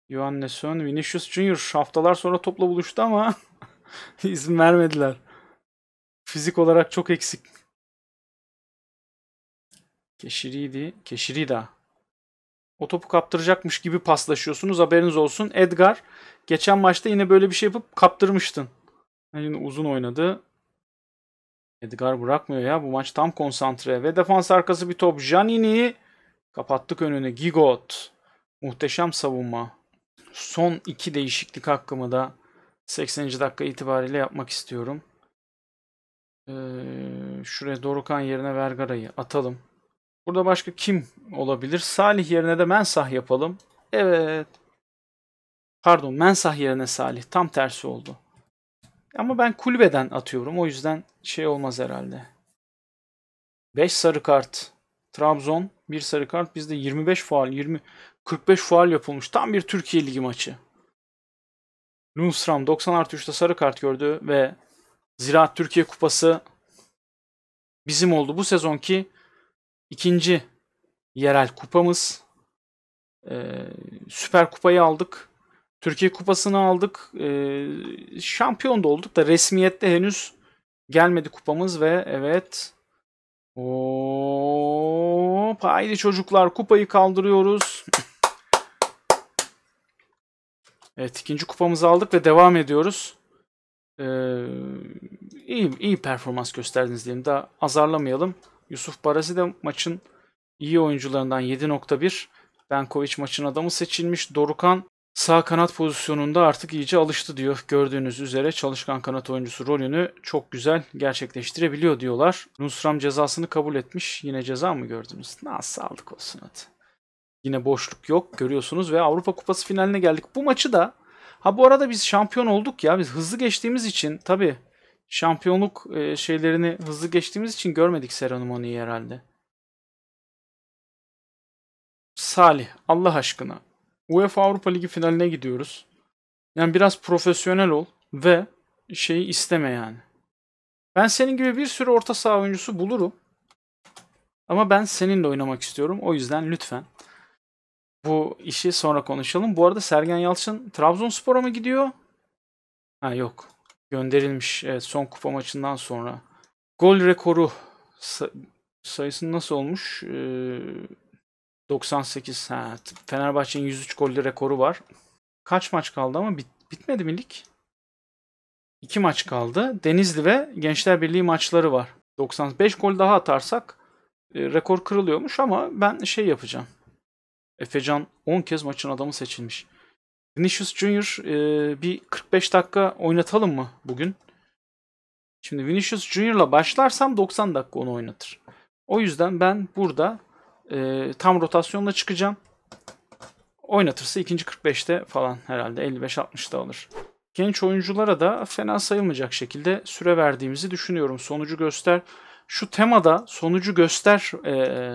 Yohannesson, Vinicius Junior haftalar sonra topla buluştu ama izin vermediler. Fizik olarak çok eksik. Keşiriydi. Keşirida. O topu kaptıracakmış gibi paslaşıyorsunuz. Haberiniz olsun. Edgar geçen maçta yine böyle bir şey yapıp kaptırmıştın. Yani yine uzun oynadı. Edgar bırakmıyor ya. Bu maç tam konsantre. Ve defans arkası bir top. Janini kapattık önünü. Gigot. Muhteşem savunma. Son iki değişiklik hakkımı da 80. dakika itibariyle yapmak istiyorum. Ee, şuraya Dorukan yerine Vergara'yı atalım. Burada başka kim olabilir? Salih yerine de mensah yapalım. Evet. Pardon mensah yerine Salih. Tam tersi oldu. Ama ben kulübeden atıyorum. O yüzden şey olmaz herhalde. 5 sarı kart. Trabzon 1 sarı kart. Bizde 25 faal, 20 45 faal yapılmış. Tam bir Türkiye Ligi maçı. Lundstram 90 artı 3'te sarı kart gördü ve Ziraat Türkiye Kupası bizim oldu. Bu sezonki ikinci yerel kupamız. Ee, Süper Kupayı aldık. Türkiye Kupası'nı aldık. Ee, şampiyon da olduk da resmiyette henüz gelmedi kupamız ve evet Hop haydi çocuklar kupayı kaldırıyoruz. Evet ikinci kupamızı aldık ve devam ediyoruz. Ee, iyi, iyi performans gösterdiniz diyelim. Daha azarlamayalım. Yusuf Barazi de maçın iyi oyuncularından 7.1. Benkoviç maçın adamı seçilmiş. Dorukan sağ kanat pozisyonunda artık iyice alıştı diyor. Gördüğünüz üzere çalışkan kanat oyuncusu rolünü çok güzel gerçekleştirebiliyor diyorlar. Nusram cezasını kabul etmiş. Yine ceza mı gördünüz? Nasıl aldık olsun hadi. Yine boşluk yok görüyorsunuz ve Avrupa Kupası finaline geldik. Bu maçı da ha bu arada biz şampiyon olduk ya biz hızlı geçtiğimiz için tabi şampiyonluk e, şeylerini hızlı geçtiğimiz için görmedik serenumoniyi herhalde. Salih Allah aşkına UEFA Avrupa Ligi finaline gidiyoruz. Yani biraz profesyonel ol ve şeyi isteme yani. Ben senin gibi bir sürü orta saha oyuncusu bulurum. Ama ben seninle oynamak istiyorum. O yüzden lütfen bu işi sonra konuşalım. Bu arada Sergen Yalçın Trabzonspor'a mı gidiyor? Ha yok gönderilmiş evet, son kupa maçından sonra. Gol rekoru say- sayısı nasıl olmuş? Ee, 98. Ha, Fenerbahçe'nin 103 gollü rekoru var. Kaç maç kaldı ama bit- bitmedi mi lig? 2 maç kaldı. Denizli ve Gençler Birliği maçları var. 95 gol daha atarsak e, rekor kırılıyormuş ama ben şey yapacağım. Efecan 10 kez maçın adamı seçilmiş. Vinicius Junior e, bir 45 dakika oynatalım mı bugün? Şimdi Vinicius Junior'la başlarsam 90 dakika onu oynatır. O yüzden ben burada e, tam rotasyonla çıkacağım. Oynatırsa ikinci 45'te falan herhalde 55-60'da alır. Genç oyunculara da fena sayılmayacak şekilde süre verdiğimizi düşünüyorum. Sonucu göster. Şu temada sonucu göster e,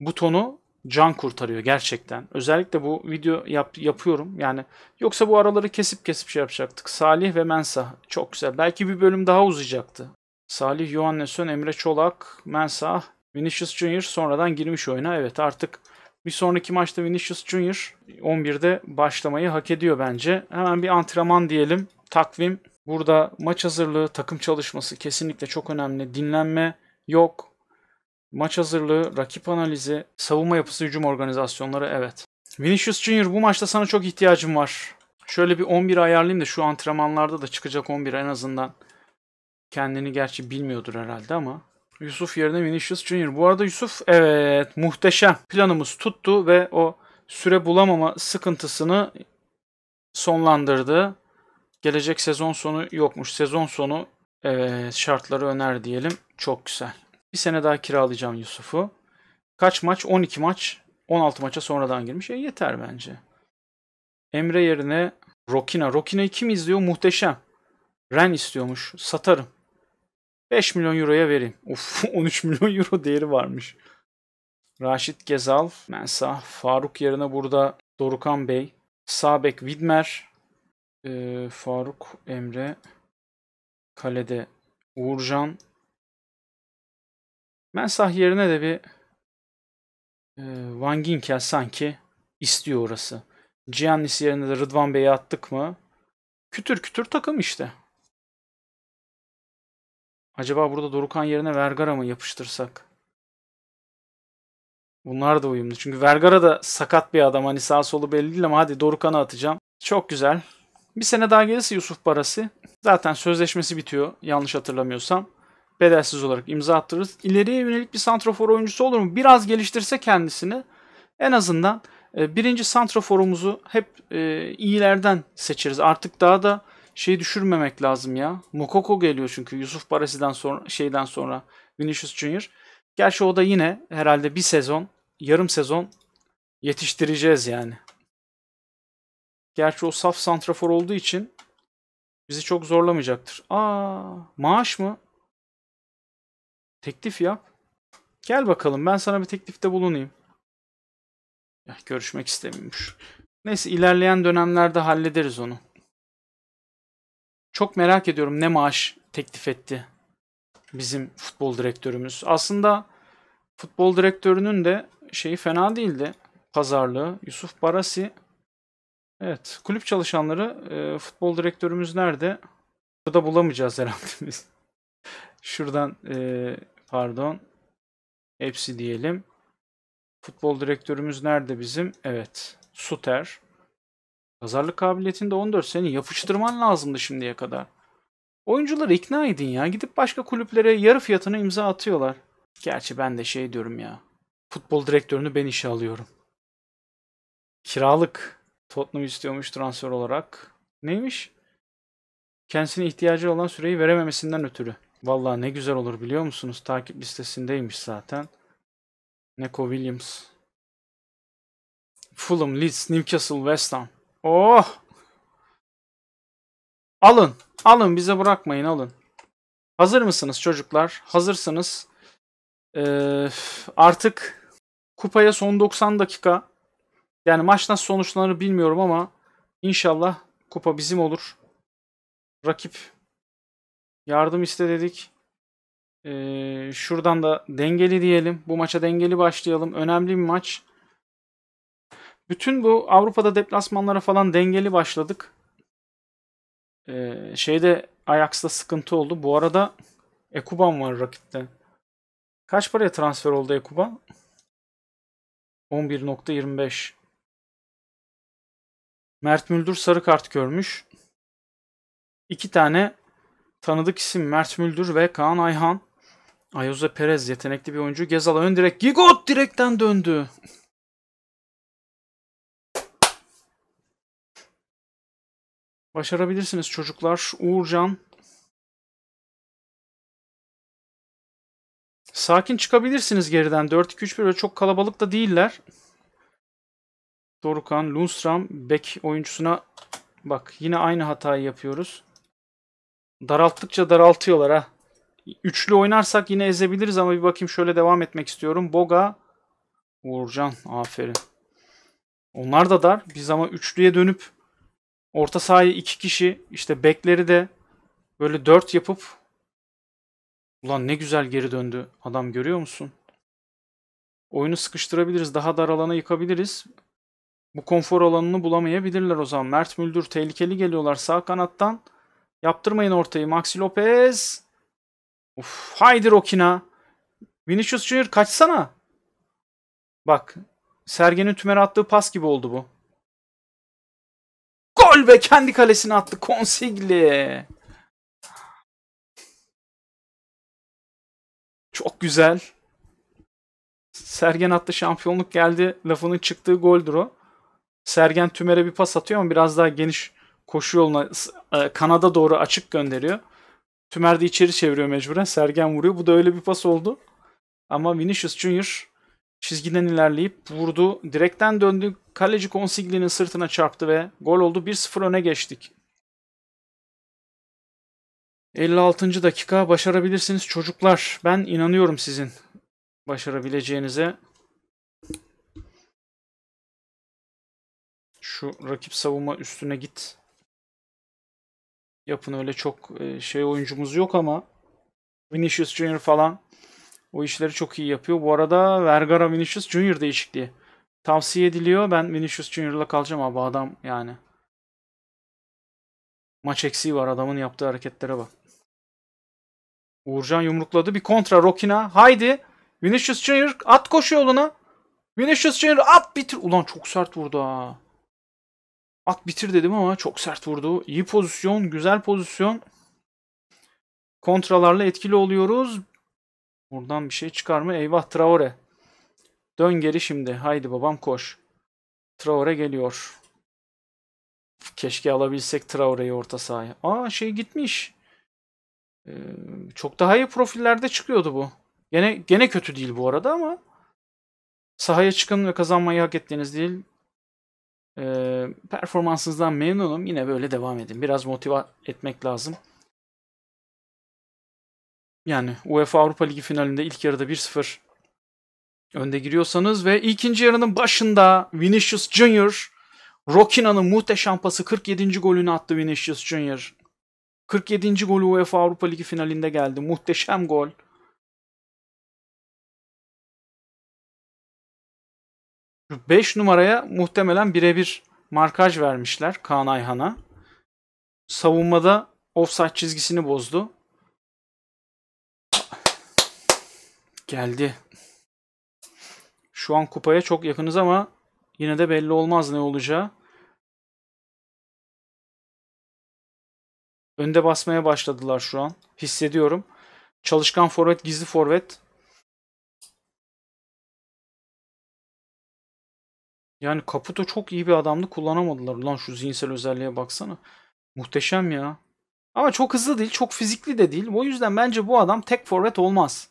butonu can kurtarıyor gerçekten. Özellikle bu video yap, yapıyorum. Yani yoksa bu araları kesip kesip şey yapacaktık. Salih ve Mensah çok güzel. Belki bir bölüm daha uzayacaktı. Salih Yohannesson, Emre Çolak, Mensah, Vinicius Junior sonradan girmiş oyuna. Evet artık bir sonraki maçta Vinicius Junior 11'de başlamayı hak ediyor bence. Hemen bir antrenman diyelim. Takvim burada maç hazırlığı, takım çalışması kesinlikle çok önemli. Dinlenme yok. Maç hazırlığı, rakip analizi, savunma yapısı, hücum organizasyonları evet. Vinicius Junior bu maçta sana çok ihtiyacım var. Şöyle bir 11 ayarlayayım da şu antrenmanlarda da çıkacak 11 en azından. Kendini gerçi bilmiyordur herhalde ama. Yusuf yerine Vinicius Junior. Bu arada Yusuf evet muhteşem planımız tuttu ve o süre bulamama sıkıntısını sonlandırdı. Gelecek sezon sonu yokmuş. Sezon sonu evet, şartları öner diyelim. Çok güzel. Bir sene daha kiralayacağım Yusuf'u. Kaç maç? 12 maç. 16 maça sonradan girmiş. E yeter bence. Emre yerine Rokina. Rokina'yı kim izliyor? Muhteşem. Ren istiyormuş. Satarım. 5 milyon euroya vereyim. Of 13 milyon euro değeri varmış. Raşit Gezal, Mensah, Faruk yerine burada Dorukan Bey, Sabek Widmer, e, Faruk Emre, Kalede Uğurcan, Mensah yerine de bir e, Van Ginkel sanki istiyor orası. Giannis yerine de Rıdvan Bey'i attık mı? Kütür kütür takım işte. Acaba burada Dorukan yerine Vergara mı yapıştırsak? Bunlar da uyumlu. Çünkü Vergara da sakat bir adam. Hani sağ solu belli değil ama hadi Dorukan'ı atacağım. Çok güzel. Bir sene daha gelirse Yusuf Barası. Zaten sözleşmesi bitiyor yanlış hatırlamıyorsam bedelsiz olarak imza attırırız. İleriye yönelik bir santrafor oyuncusu olur mu? Biraz geliştirse kendisini en azından e, birinci santraforumuzu hep e, iyilerden seçeriz. Artık daha da şey düşürmemek lazım ya. Mukoko geliyor çünkü Yusuf Baresi'den sonra şeyden sonra Vinicius Junior. Gerçi o da yine herhalde bir sezon, yarım sezon yetiştireceğiz yani. Gerçi o saf santrafor olduğu için bizi çok zorlamayacaktır. Aa, maaş mı? Teklif yap. Gel bakalım ben sana bir teklifte bulunayım. Ya, görüşmek istemiyormuş. Neyse ilerleyen dönemlerde hallederiz onu. Çok merak ediyorum ne maaş teklif etti bizim futbol direktörümüz. Aslında futbol direktörünün de şeyi fena değildi. Pazarlığı Yusuf Barasi. Evet, kulüp çalışanları e, futbol direktörümüz nerede? Burada bulamayacağız herhalde biz. Şuradan e, Pardon. Hepsi diyelim. Futbol direktörümüz nerede bizim? Evet. Suter. Pazarlık kabiliyetinde 14 seni yapıştırman lazımdı şimdiye kadar. Oyuncuları ikna edin ya. Gidip başka kulüplere yarı fiyatına imza atıyorlar. Gerçi ben de şey diyorum ya. Futbol direktörünü ben işe alıyorum. Kiralık. Tottenham istiyormuş transfer olarak. Neymiş? Kendisine ihtiyacı olan süreyi verememesinden ötürü. Vallahi ne güzel olur biliyor musunuz? Takip listesindeymiş zaten. Neko Williams. Fulham, Leeds, Newcastle, West Ham. Oh! Alın. Alın bize bırakmayın alın. Hazır mısınız çocuklar? Hazırsınız. ee, artık kupaya son 90 dakika yani maç nasıl sonuçlanır bilmiyorum ama inşallah kupa bizim olur. Rakip Yardım iste dedik. Ee, şuradan da dengeli diyelim. Bu maça dengeli başlayalım. Önemli bir maç. Bütün bu Avrupa'da deplasmanlara falan dengeli başladık. Ee, şeyde Ajax'ta sıkıntı oldu. Bu arada Ekuban var rakipte. Kaç paraya transfer oldu Ekuban? 11.25 Mert Müldür sarı kart görmüş. İki tane Tanıdık isim Mert Müldür ve Kaan Ayhan. Ayoze Perez yetenekli bir oyuncu. Gezal ön direk. Gigot direkten döndü. Başarabilirsiniz çocuklar. Uğurcan. Sakin çıkabilirsiniz geriden. 4-2-3-1 öyle çok kalabalık da değiller. Dorukan, Lundstram, bek oyuncusuna bak yine aynı hatayı yapıyoruz. Daralttıkça daraltıyorlar ha. Üçlü oynarsak yine ezebiliriz ama bir bakayım şöyle devam etmek istiyorum. Boga, Uğurcan aferin. Onlar da dar. Biz ama üçlüye dönüp orta sahayı iki kişi işte bekleri de böyle dört yapıp ulan ne güzel geri döndü adam görüyor musun? Oyunu sıkıştırabiliriz. Daha dar alana yıkabiliriz. Bu konfor alanını bulamayabilirler o zaman. Mert Müldür tehlikeli geliyorlar sağ kanattan. Yaptırmayın ortayı. Maxi Lopez. Uf, haydi Rokina. Vinicius Junior kaçsana. Bak. Sergen'in tümere attığı pas gibi oldu bu. Gol ve kendi kalesine attı Consigli. Çok güzel. Sergen attı şampiyonluk geldi lafının çıktığı goldür o. Sergen Tümer'e bir pas atıyor ama biraz daha geniş koşu yoluna e, kanada doğru açık gönderiyor. Tümer de içeri çeviriyor mecburen. Sergen vuruyor. Bu da öyle bir pas oldu. Ama Vinicius Junior çizgiden ilerleyip vurdu. Direkten döndü. Kaleci Consigli'nin sırtına çarptı ve gol oldu. 1-0 öne geçtik. 56. dakika başarabilirsiniz çocuklar. Ben inanıyorum sizin başarabileceğinize. Şu rakip savunma üstüne git yapın öyle çok e, şey oyuncumuz yok ama Vinicius Junior falan o işleri çok iyi yapıyor. Bu arada Vergara Vinicius Junior değişikliği tavsiye ediliyor. Ben Vinicius Junior'la kalacağım abi adam yani. Maç eksiği var adamın yaptığı hareketlere bak. Uğurcan yumrukladı. Bir kontra Rokina. Haydi. Vinicius Junior at koşu yoluna. Vinicius Junior at bitir. Ulan çok sert vurdu ha. At bitir dedim ama çok sert vurdu. İyi pozisyon, güzel pozisyon. Kontralarla etkili oluyoruz. Buradan bir şey çıkar mı? Eyvah Traore. Dön geri şimdi. Haydi babam koş. Traore geliyor. Keşke alabilsek Traore'yi orta sahaya. Aa şey gitmiş. Ee, çok daha iyi profillerde çıkıyordu bu. Gene gene kötü değil bu arada ama sahaya çıkın ve kazanmayı hak ettiğiniz değil. E, performansınızdan memnunum. Yine böyle devam edin. Biraz motive etmek lazım. Yani UEFA Avrupa Ligi finalinde ilk yarıda 1-0 önde giriyorsanız ve ikinci yarının başında Vinicius Junior Rokina'nın muhteşem pası 47. golünü attı Vinicius Junior. 47. golü UEFA Avrupa Ligi finalinde geldi. Muhteşem gol. 5 numaraya muhtemelen birebir markaj vermişler Kaan Ayhan'a. Savunmada offside çizgisini bozdu. Geldi. Şu an kupaya çok yakınız ama yine de belli olmaz ne olacağı. Önde basmaya başladılar şu an. Hissediyorum. Çalışkan forvet, gizli forvet Yani Caputo çok iyi bir adamdı kullanamadılar. Ulan şu zihinsel özelliğe baksana. Muhteşem ya. Ama çok hızlı değil, çok fizikli de değil. O yüzden bence bu adam tek forvet olmaz.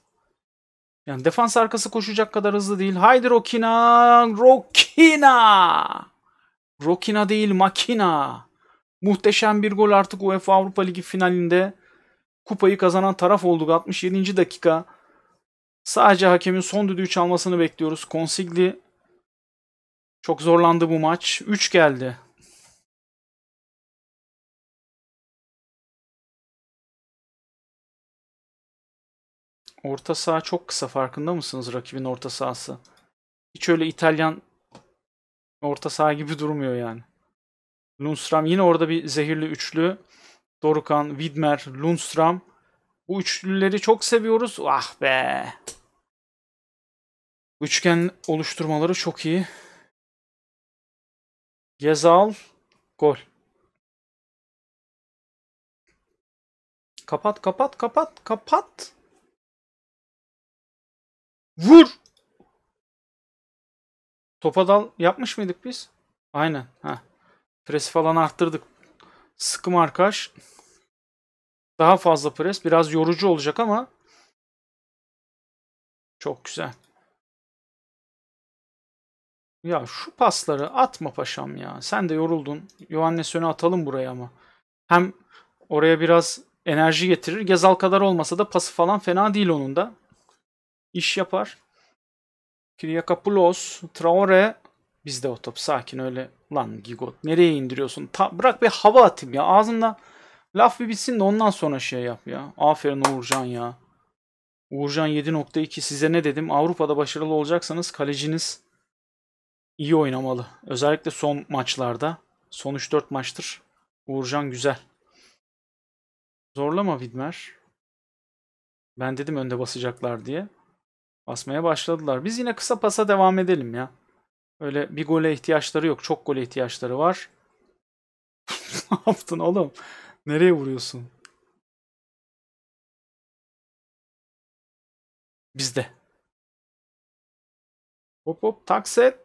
Yani defans arkası koşacak kadar hızlı değil. Haydi Rokina! Rokina! Rokina değil makina. Muhteşem bir gol artık UEFA Avrupa Ligi finalinde. Kupayı kazanan taraf olduk 67. dakika. Sadece hakemin son düdüğü çalmasını bekliyoruz. Consigli çok zorlandı bu maç. 3 geldi. Orta saha çok kısa farkında mısınız rakibin orta sahası? Hiç öyle İtalyan orta saha gibi durmuyor yani. Lundstram yine orada bir zehirli üçlü. Dorukan, Widmer, Lundstram. Bu üçlüleri çok seviyoruz. Ah be. Üçgen oluşturmaları çok iyi. Ceza al. Gol. Kapat kapat kapat kapat. Vur. Topa dal yapmış mıydık biz? Aynen. Ha. Presi falan arttırdık. Sıkı arkadaş. Daha fazla pres. Biraz yorucu olacak ama çok güzel. Ya şu pasları atma paşam ya. Sen de yoruldun. Yohannes öne atalım buraya ama. Hem oraya biraz enerji getirir. Gezal kadar olmasa da pası falan fena değil onun da. İş yapar. Kiriakapoulos, Traore bizde o top sakin öyle. Lan Gigot nereye indiriyorsun? Ta, bırak bir hava atayım ya. Ağzında laf bir bitsin de ondan sonra şey yap ya. Aferin Uğurcan ya. Uğurcan 7.2 size ne dedim? Avrupa'da başarılı olacaksanız kaleciniz iyi oynamalı. Özellikle son maçlarda. Son 3-4 maçtır. Uğurcan güzel. Zorlama Widmer. Ben dedim önde basacaklar diye. Basmaya başladılar. Biz yine kısa pasa devam edelim ya. Öyle bir gole ihtiyaçları yok. Çok gole ihtiyaçları var. ne yaptın oğlum? Nereye vuruyorsun? Bizde. Hop hop takset.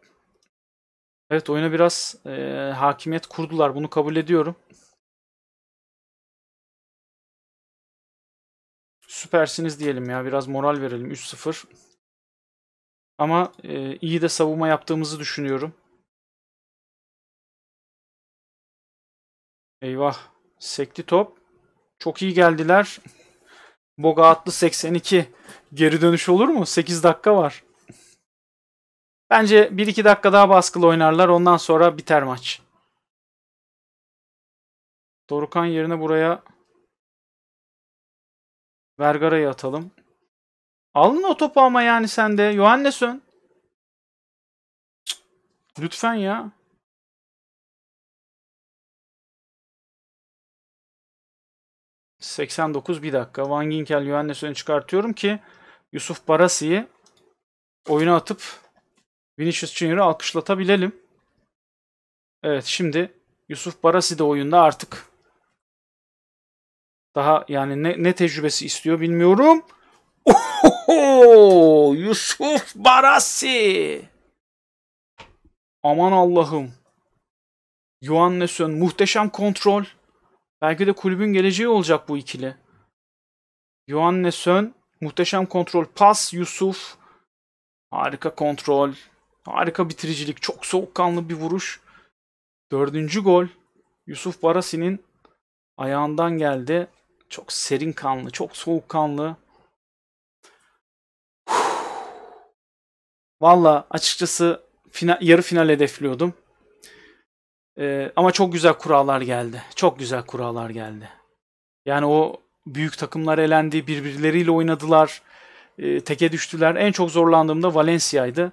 Evet oyuna biraz e, hakimiyet kurdular. Bunu kabul ediyorum. Süpersiniz diyelim ya. Biraz moral verelim. 3-0. Ama e, iyi de savunma yaptığımızı düşünüyorum. Eyvah. Sekti top. Çok iyi geldiler. Boga atlı 82. Geri dönüş olur mu? 8 dakika var. Bence 1-2 dakika daha baskılı oynarlar. Ondan sonra biter maç. Dorukan yerine buraya Vergara'yı atalım. Alın o topu ama yani sen de. Johannes ön. Lütfen ya. ...89 bir dakika. Van Ginkel Johannes öne çıkartıyorum ki... ...Yusuf Barasi'yi... ...oyuna atıp Vinicius Junior'ı alkışlatabilelim. Evet şimdi Yusuf Barasi de oyunda artık. Daha yani ne, ne tecrübesi istiyor bilmiyorum. Oho, Yusuf Barasi. Aman Allah'ım. Yuan Nesön muhteşem kontrol. Belki de kulübün geleceği olacak bu ikili. Yuan Nesön muhteşem kontrol. Pas Yusuf. Harika kontrol. Harika bitiricilik. Çok soğukkanlı bir vuruş. Dördüncü gol Yusuf Barasi'nin ayağından geldi. Çok serin kanlı, çok soğukkanlı. Valla açıkçası final, yarı final hedefliyordum. Ee, ama çok güzel kurallar geldi. Çok güzel kurallar geldi. Yani o büyük takımlar elendi, birbirleriyle oynadılar, e, teke düştüler. En çok zorlandığımda Valencia'ydı.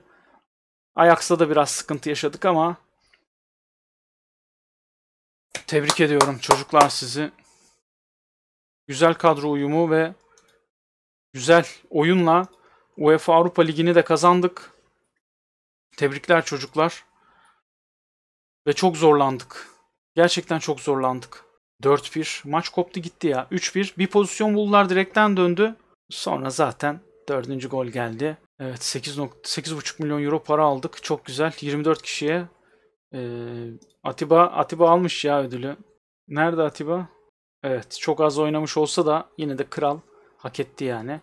Ajax'ta da biraz sıkıntı yaşadık ama tebrik ediyorum çocuklar sizi. Güzel kadro uyumu ve güzel oyunla UEFA Avrupa Ligi'ni de kazandık. Tebrikler çocuklar. Ve çok zorlandık. Gerçekten çok zorlandık. 4-1 maç koptu gitti ya. 3-1 bir pozisyon buldular direkten döndü. Sonra zaten dördüncü gol geldi. Evet 8.5 milyon euro para aldık. Çok güzel. 24 kişiye. Ee, Atiba Atiba almış ya ödülü. Nerede Atiba? Evet çok az oynamış olsa da yine de kral hak etti yani.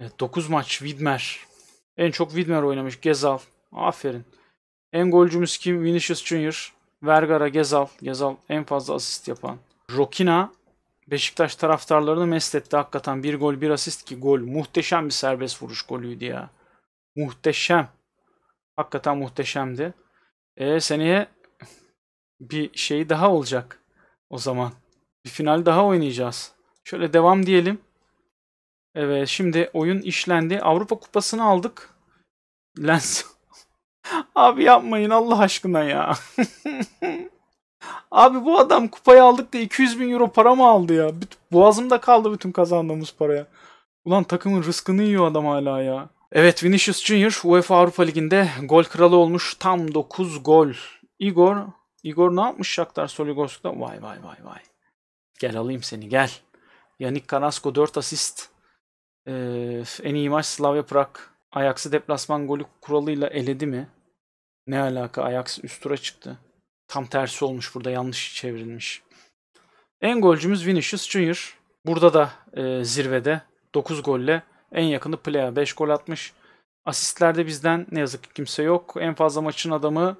Evet, 9 maç Widmer. En çok Widmer oynamış Gezal. Aferin. En golcümüz kim? Vinicius Junior. Vergara, Gezal. Gezal en fazla asist yapan. Rokina Beşiktaş taraftarlarını mest etti hakikaten. Bir gol bir asist ki gol. Muhteşem bir serbest vuruş golüydü ya. Muhteşem. Hakikaten muhteşemdi. E seneye bir şey daha olacak o zaman. Bir final daha oynayacağız. Şöyle devam diyelim. Evet şimdi oyun işlendi. Avrupa Kupası'nı aldık. Lens. Abi yapmayın Allah aşkına ya. Abi bu adam kupayı aldık da 200 bin euro para mı aldı ya? Boğazımda kaldı bütün kazandığımız paraya. Ulan takımın rızkını yiyor adam hala ya. Evet Vinicius Junior UEFA Avrupa Ligi'nde gol kralı olmuş. Tam 9 gol. Igor, Igor ne yapmış Shakhtar Soligorsk'ta? Vay vay vay vay. Gel alayım seni gel. Yannick Carrasco 4 asist. Ee, en iyi maç Slavia Prag. Ajax'ı deplasman golü kuralıyla eledi mi? Ne alaka Ajax üst tura çıktı. Tam tersi olmuş burada yanlış çevrilmiş. En golcümüz Vinicius Junior. Burada da e, zirvede 9 golle en yakını playa 5 gol atmış. Asistlerde bizden ne yazık ki kimse yok. En fazla maçın adamı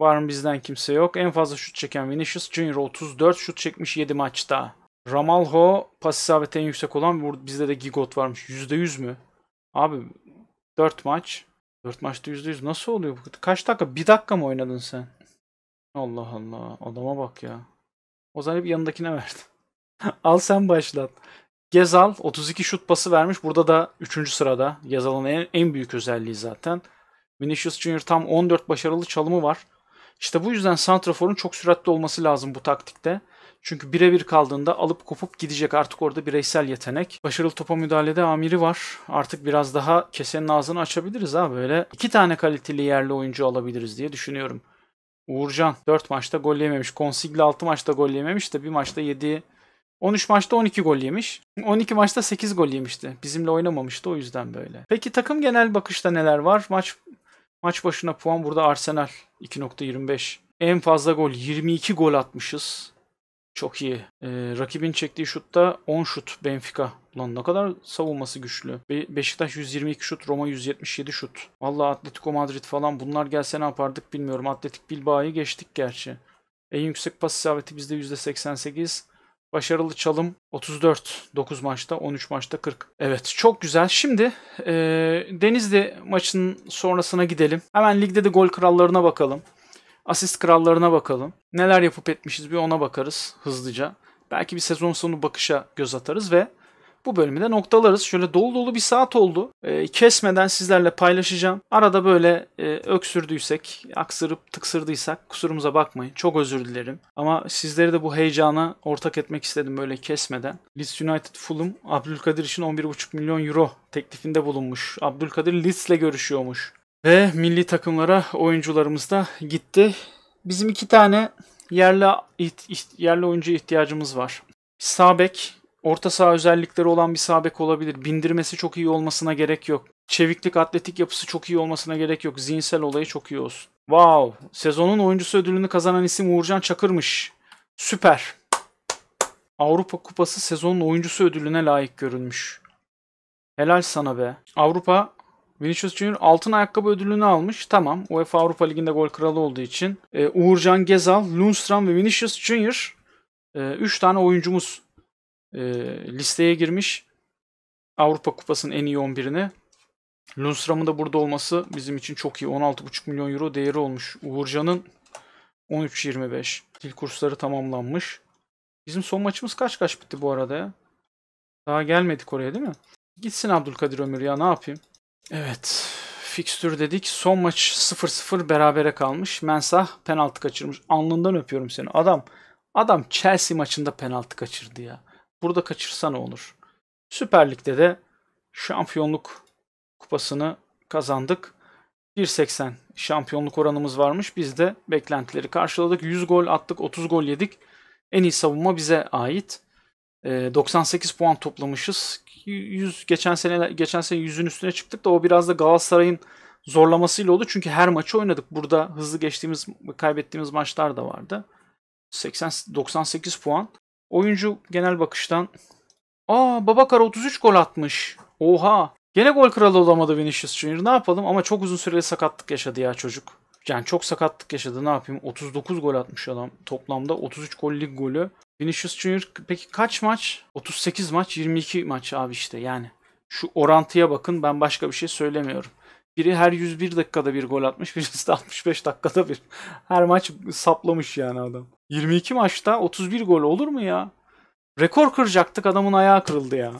var mı bizden kimse yok. En fazla şut çeken Vinicius Junior 34 şut çekmiş 7 maçta. Ramalho pas isabeti en yüksek olan bizde de Gigot varmış. %100 mü? Abi 4 maç. 4 maçta %100 nasıl oluyor? Kaç dakika? 1 dakika mı oynadın sen? Allah Allah. Adama bak ya. O zaman hep yanındakine verdi. al sen başlat. Gezal 32 şut pası vermiş. Burada da 3. sırada. Gezal'ın en, en büyük özelliği zaten. Vinicius Junior tam 14 başarılı çalımı var. İşte bu yüzden Santrafor'un çok süratli olması lazım bu taktikte. Çünkü birebir kaldığında alıp kopup gidecek artık orada bireysel yetenek. Başarılı topa müdahalede amiri var. Artık biraz daha kesenin ağzını açabiliriz ha böyle. iki tane kaliteli yerli oyuncu alabiliriz diye düşünüyorum. Uğurcan 4 maçta gol yememiş. Konsigli 6 maçta gol yememiş de bir maçta 7 13 maçta 12 gol yemiş. 12 maçta 8 gol yemişti. Bizimle oynamamıştı o yüzden böyle. Peki takım genel bakışta neler var? Maç maç başına puan burada Arsenal 2.25. En fazla gol 22 gol atmışız. Çok iyi. Ee, rakibin çektiği şutta 10 şut Benfica. Ulan ne kadar savunması güçlü. Be- Beşiktaş 122 şut, Roma 177 şut. Valla Atletico Madrid falan bunlar gelse ne yapardık bilmiyorum. Atletik Bilbao'yu geçtik gerçi. En yüksek pas isabeti bizde %88. Başarılı çalım 34. 9 maçta 13 maçta 40. Evet çok güzel. Şimdi e, Denizli maçının sonrasına gidelim. Hemen ligde de gol krallarına bakalım. Asist krallarına bakalım. Neler yapıp etmişiz bir ona bakarız hızlıca. Belki bir sezon sonu bakışa göz atarız ve bu bölümü de noktalarız. Şöyle dolu dolu bir saat oldu. E, kesmeden sizlerle paylaşacağım. Arada böyle e, öksürdüysek, aksırıp tıksırdıysak kusurumuza bakmayın. Çok özür dilerim. Ama sizleri de bu heyecana ortak etmek istedim böyle kesmeden. Leeds United Fulham Abdülkadir için 11,5 milyon euro teklifinde bulunmuş. Abdülkadir Leeds'le görüşüyormuş. Ve milli takımlara oyuncularımız da gitti. Bizim iki tane yerli yerli oyuncu ihtiyacımız var. Sabek, orta saha özellikleri olan bir sabek olabilir. Bindirmesi çok iyi olmasına gerek yok. Çeviklik, atletik yapısı çok iyi olmasına gerek yok. Zihinsel olayı çok iyi olsun. Wow! Sezonun oyuncusu ödülünü kazanan isim Uğurcan Çakır'mış. Süper! Avrupa Kupası sezonun oyuncusu ödülüne layık görülmüş. Helal sana be. Avrupa Vinicius Junior altın ayakkabı ödülünü almış. Tamam UEFA Avrupa Ligi'nde gol kralı olduğu için. E, Uğurcan Gezal, Lundström ve Vinicius Junior 3 e, tane oyuncumuz e, listeye girmiş. Avrupa Kupası'nın en iyi 11'ini. Lundström'ün da burada olması bizim için çok iyi. 16,5 milyon euro değeri olmuş. Uğurcan'ın 13.25. Dil kursları tamamlanmış. Bizim son maçımız kaç kaç bitti bu arada ya? Daha gelmedik oraya değil mi? Gitsin Abdülkadir Ömür ya ne yapayım? Evet. fixture dedik. Son maç 0-0 berabere kalmış. Mensah penaltı kaçırmış. Alnından öpüyorum seni. Adam adam Chelsea maçında penaltı kaçırdı ya. Burada kaçırsa ne olur? Süper Lig'de de şampiyonluk kupasını kazandık. 1.80 şampiyonluk oranımız varmış. Biz de beklentileri karşıladık. 100 gol attık, 30 gol yedik. En iyi savunma bize ait. 98 ee, puan toplamışız. 100 geçen sene geçen sene 100'ün üstüne çıktık da o biraz da Galatasaray'ın zorlamasıyla oldu. Çünkü her maçı oynadık. Burada hızlı geçtiğimiz, kaybettiğimiz maçlar da vardı. 80 98 puan. Oyuncu genel bakıştan Aa Babakar 33 gol atmış. Oha. Gene gol kralı olamadı Vinicius Junior. Ne yapalım? Ama çok uzun süreli sakatlık yaşadı ya çocuk. Yani çok sakatlık yaşadı. Ne yapayım? 39 gol atmış adam toplamda. 33 gollik golü. Vinicius Junior peki kaç maç? 38 maç, 22 maç abi işte yani. Şu orantıya bakın ben başka bir şey söylemiyorum. Biri her 101 dakikada bir gol atmış, birisi de 65 dakikada bir. Her maç saplamış yani adam. 22 maçta 31 gol olur mu ya? Rekor kıracaktık adamın ayağı kırıldı ya.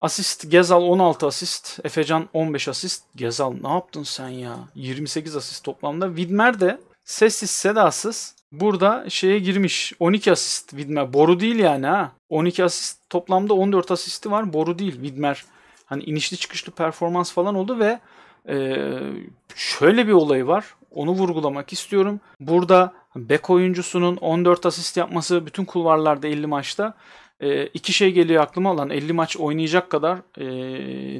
Asist Gezal 16 asist, Efecan 15 asist. Gezal ne yaptın sen ya? 28 asist toplamda. Widmer de sessiz sedasız Burada şeye girmiş. 12 asist Widmer. Boru değil yani ha. 12 asist toplamda 14 asisti var. Boru değil Widmer. Hani inişli çıkışlı performans falan oldu ve e, şöyle bir olayı var. Onu vurgulamak istiyorum. Burada bek oyuncusunun 14 asist yapması bütün kulvarlarda 50 maçta e, iki şey geliyor aklıma lan. 50 maç oynayacak kadar e,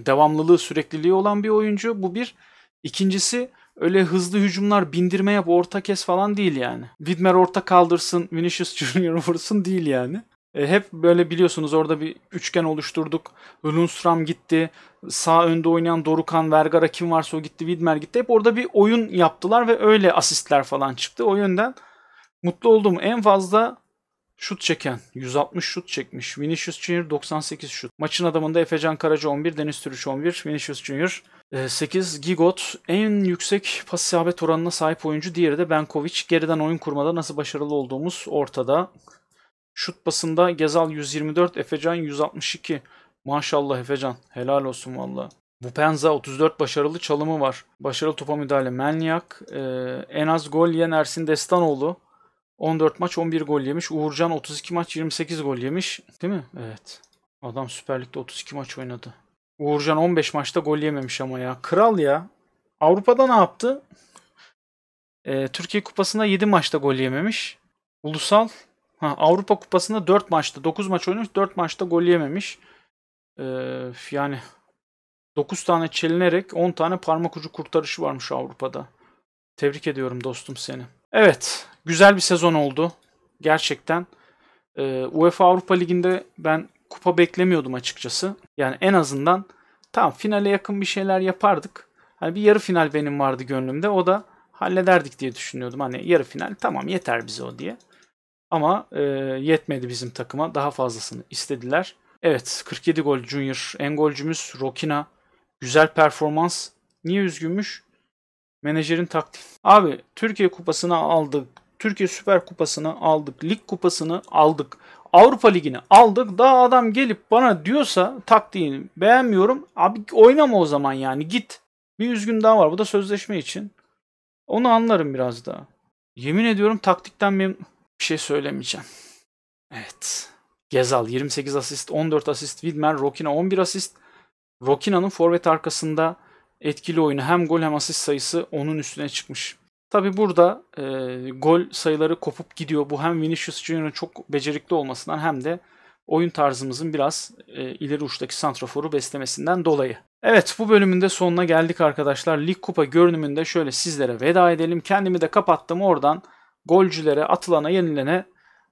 devamlılığı sürekliliği olan bir oyuncu bu bir. İkincisi öyle hızlı hücumlar bindirme yap orta kes falan değil yani. Widmer orta kaldırsın Vinicius Junior vursun değil yani. E, hep böyle biliyorsunuz orada bir üçgen oluşturduk. Lundstram gitti. Sağ önde oynayan Dorukan, Vergara kim varsa o gitti. Widmer gitti. Hep orada bir oyun yaptılar ve öyle asistler falan çıktı. O yönden mutlu oldum. En fazla şut çeken. 160 şut çekmiş. Vinicius Junior 98 şut. Maçın adamında Efecan Karaca 11, Deniz Türüç 11, Vinicius Junior 8 ee, Gigot en yüksek pas isabet oranına sahip oyuncu. Diğeri de Benkovic. Geriden oyun kurmada nasıl başarılı olduğumuz ortada. Şut basında Gezal 124, Efecan 162. Maşallah Efecan. Helal olsun valla. bu penza 34 başarılı çalımı var. Başarılı topa müdahale Menyak. Ee, en az gol yiyen Ersin Destanoğlu. 14 maç 11 gol yemiş. Uğurcan 32 maç 28 gol yemiş. Değil mi? Evet. Adam Süper Lig'de 32 maç oynadı. Uğurcan 15 maçta gol yememiş ama ya. Kral ya. Avrupa'da ne yaptı? Ee, Türkiye Kupası'nda 7 maçta gol yememiş. Ulusal ha, Avrupa Kupası'nda 4 maçta 9 maç oynamış 4 maçta gol yememiş. Ee, yani 9 tane çelinerek 10 tane parmak ucu kurtarışı varmış Avrupa'da. Tebrik ediyorum dostum seni. Evet güzel bir sezon oldu. Gerçekten. Ee, UEFA Avrupa Ligi'nde ben kupa beklemiyordum açıkçası. Yani en azından tam finale yakın bir şeyler yapardık. Hani bir yarı final benim vardı gönlümde. O da hallederdik diye düşünüyordum. Hani yarı final tamam yeter bize o diye. Ama e, yetmedi bizim takıma. Daha fazlasını istediler. Evet 47 gol Junior. En golcümüz Rokina. Güzel performans. Niye üzgünmüş? Menajerin taktiği. Abi Türkiye kupasını aldık. Türkiye Süper Kupası'nı aldık. Lig kupasını aldık. Avrupa Ligi'ni aldık. Daha adam gelip bana diyorsa taktiğini beğenmiyorum. Abi oynama o zaman yani git. Bir üzgün daha var. Bu da sözleşme için. Onu anlarım biraz daha. Yemin ediyorum taktikten memnun. Bir şey söylemeyeceğim. Evet. Gezal 28 asist, 14 asist. Widmer, Rokina 11 asist. Rokina'nın forvet arkasında etkili oyunu hem gol hem asist sayısı onun üstüne çıkmış. Tabi burada e, gol sayıları kopup gidiyor. Bu hem Vinicius Junior'ın çok becerikli olmasından hem de oyun tarzımızın biraz e, ileri uçtaki santraforu beslemesinden dolayı. Evet bu bölümün de sonuna geldik arkadaşlar. Lig Kupa görünümünde şöyle sizlere veda edelim. Kendimi de kapattım oradan golcülere, atılana, yenilene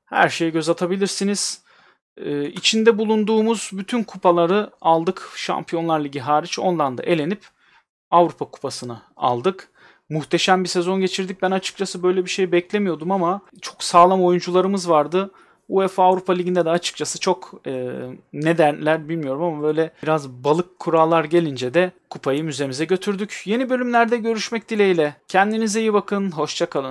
her şeye göz atabilirsiniz. Ee, içinde bulunduğumuz bütün kupaları aldık. Şampiyonlar Ligi hariç ondan da elenip Avrupa Kupası'nı aldık muhteşem bir sezon geçirdik. Ben açıkçası böyle bir şey beklemiyordum ama çok sağlam oyuncularımız vardı. UEFA Avrupa Ligi'nde de açıkçası çok e, ne derler bilmiyorum ama böyle biraz balık kurallar gelince de kupayı müzemize götürdük. Yeni bölümlerde görüşmek dileğiyle. Kendinize iyi bakın, hoşçakalın.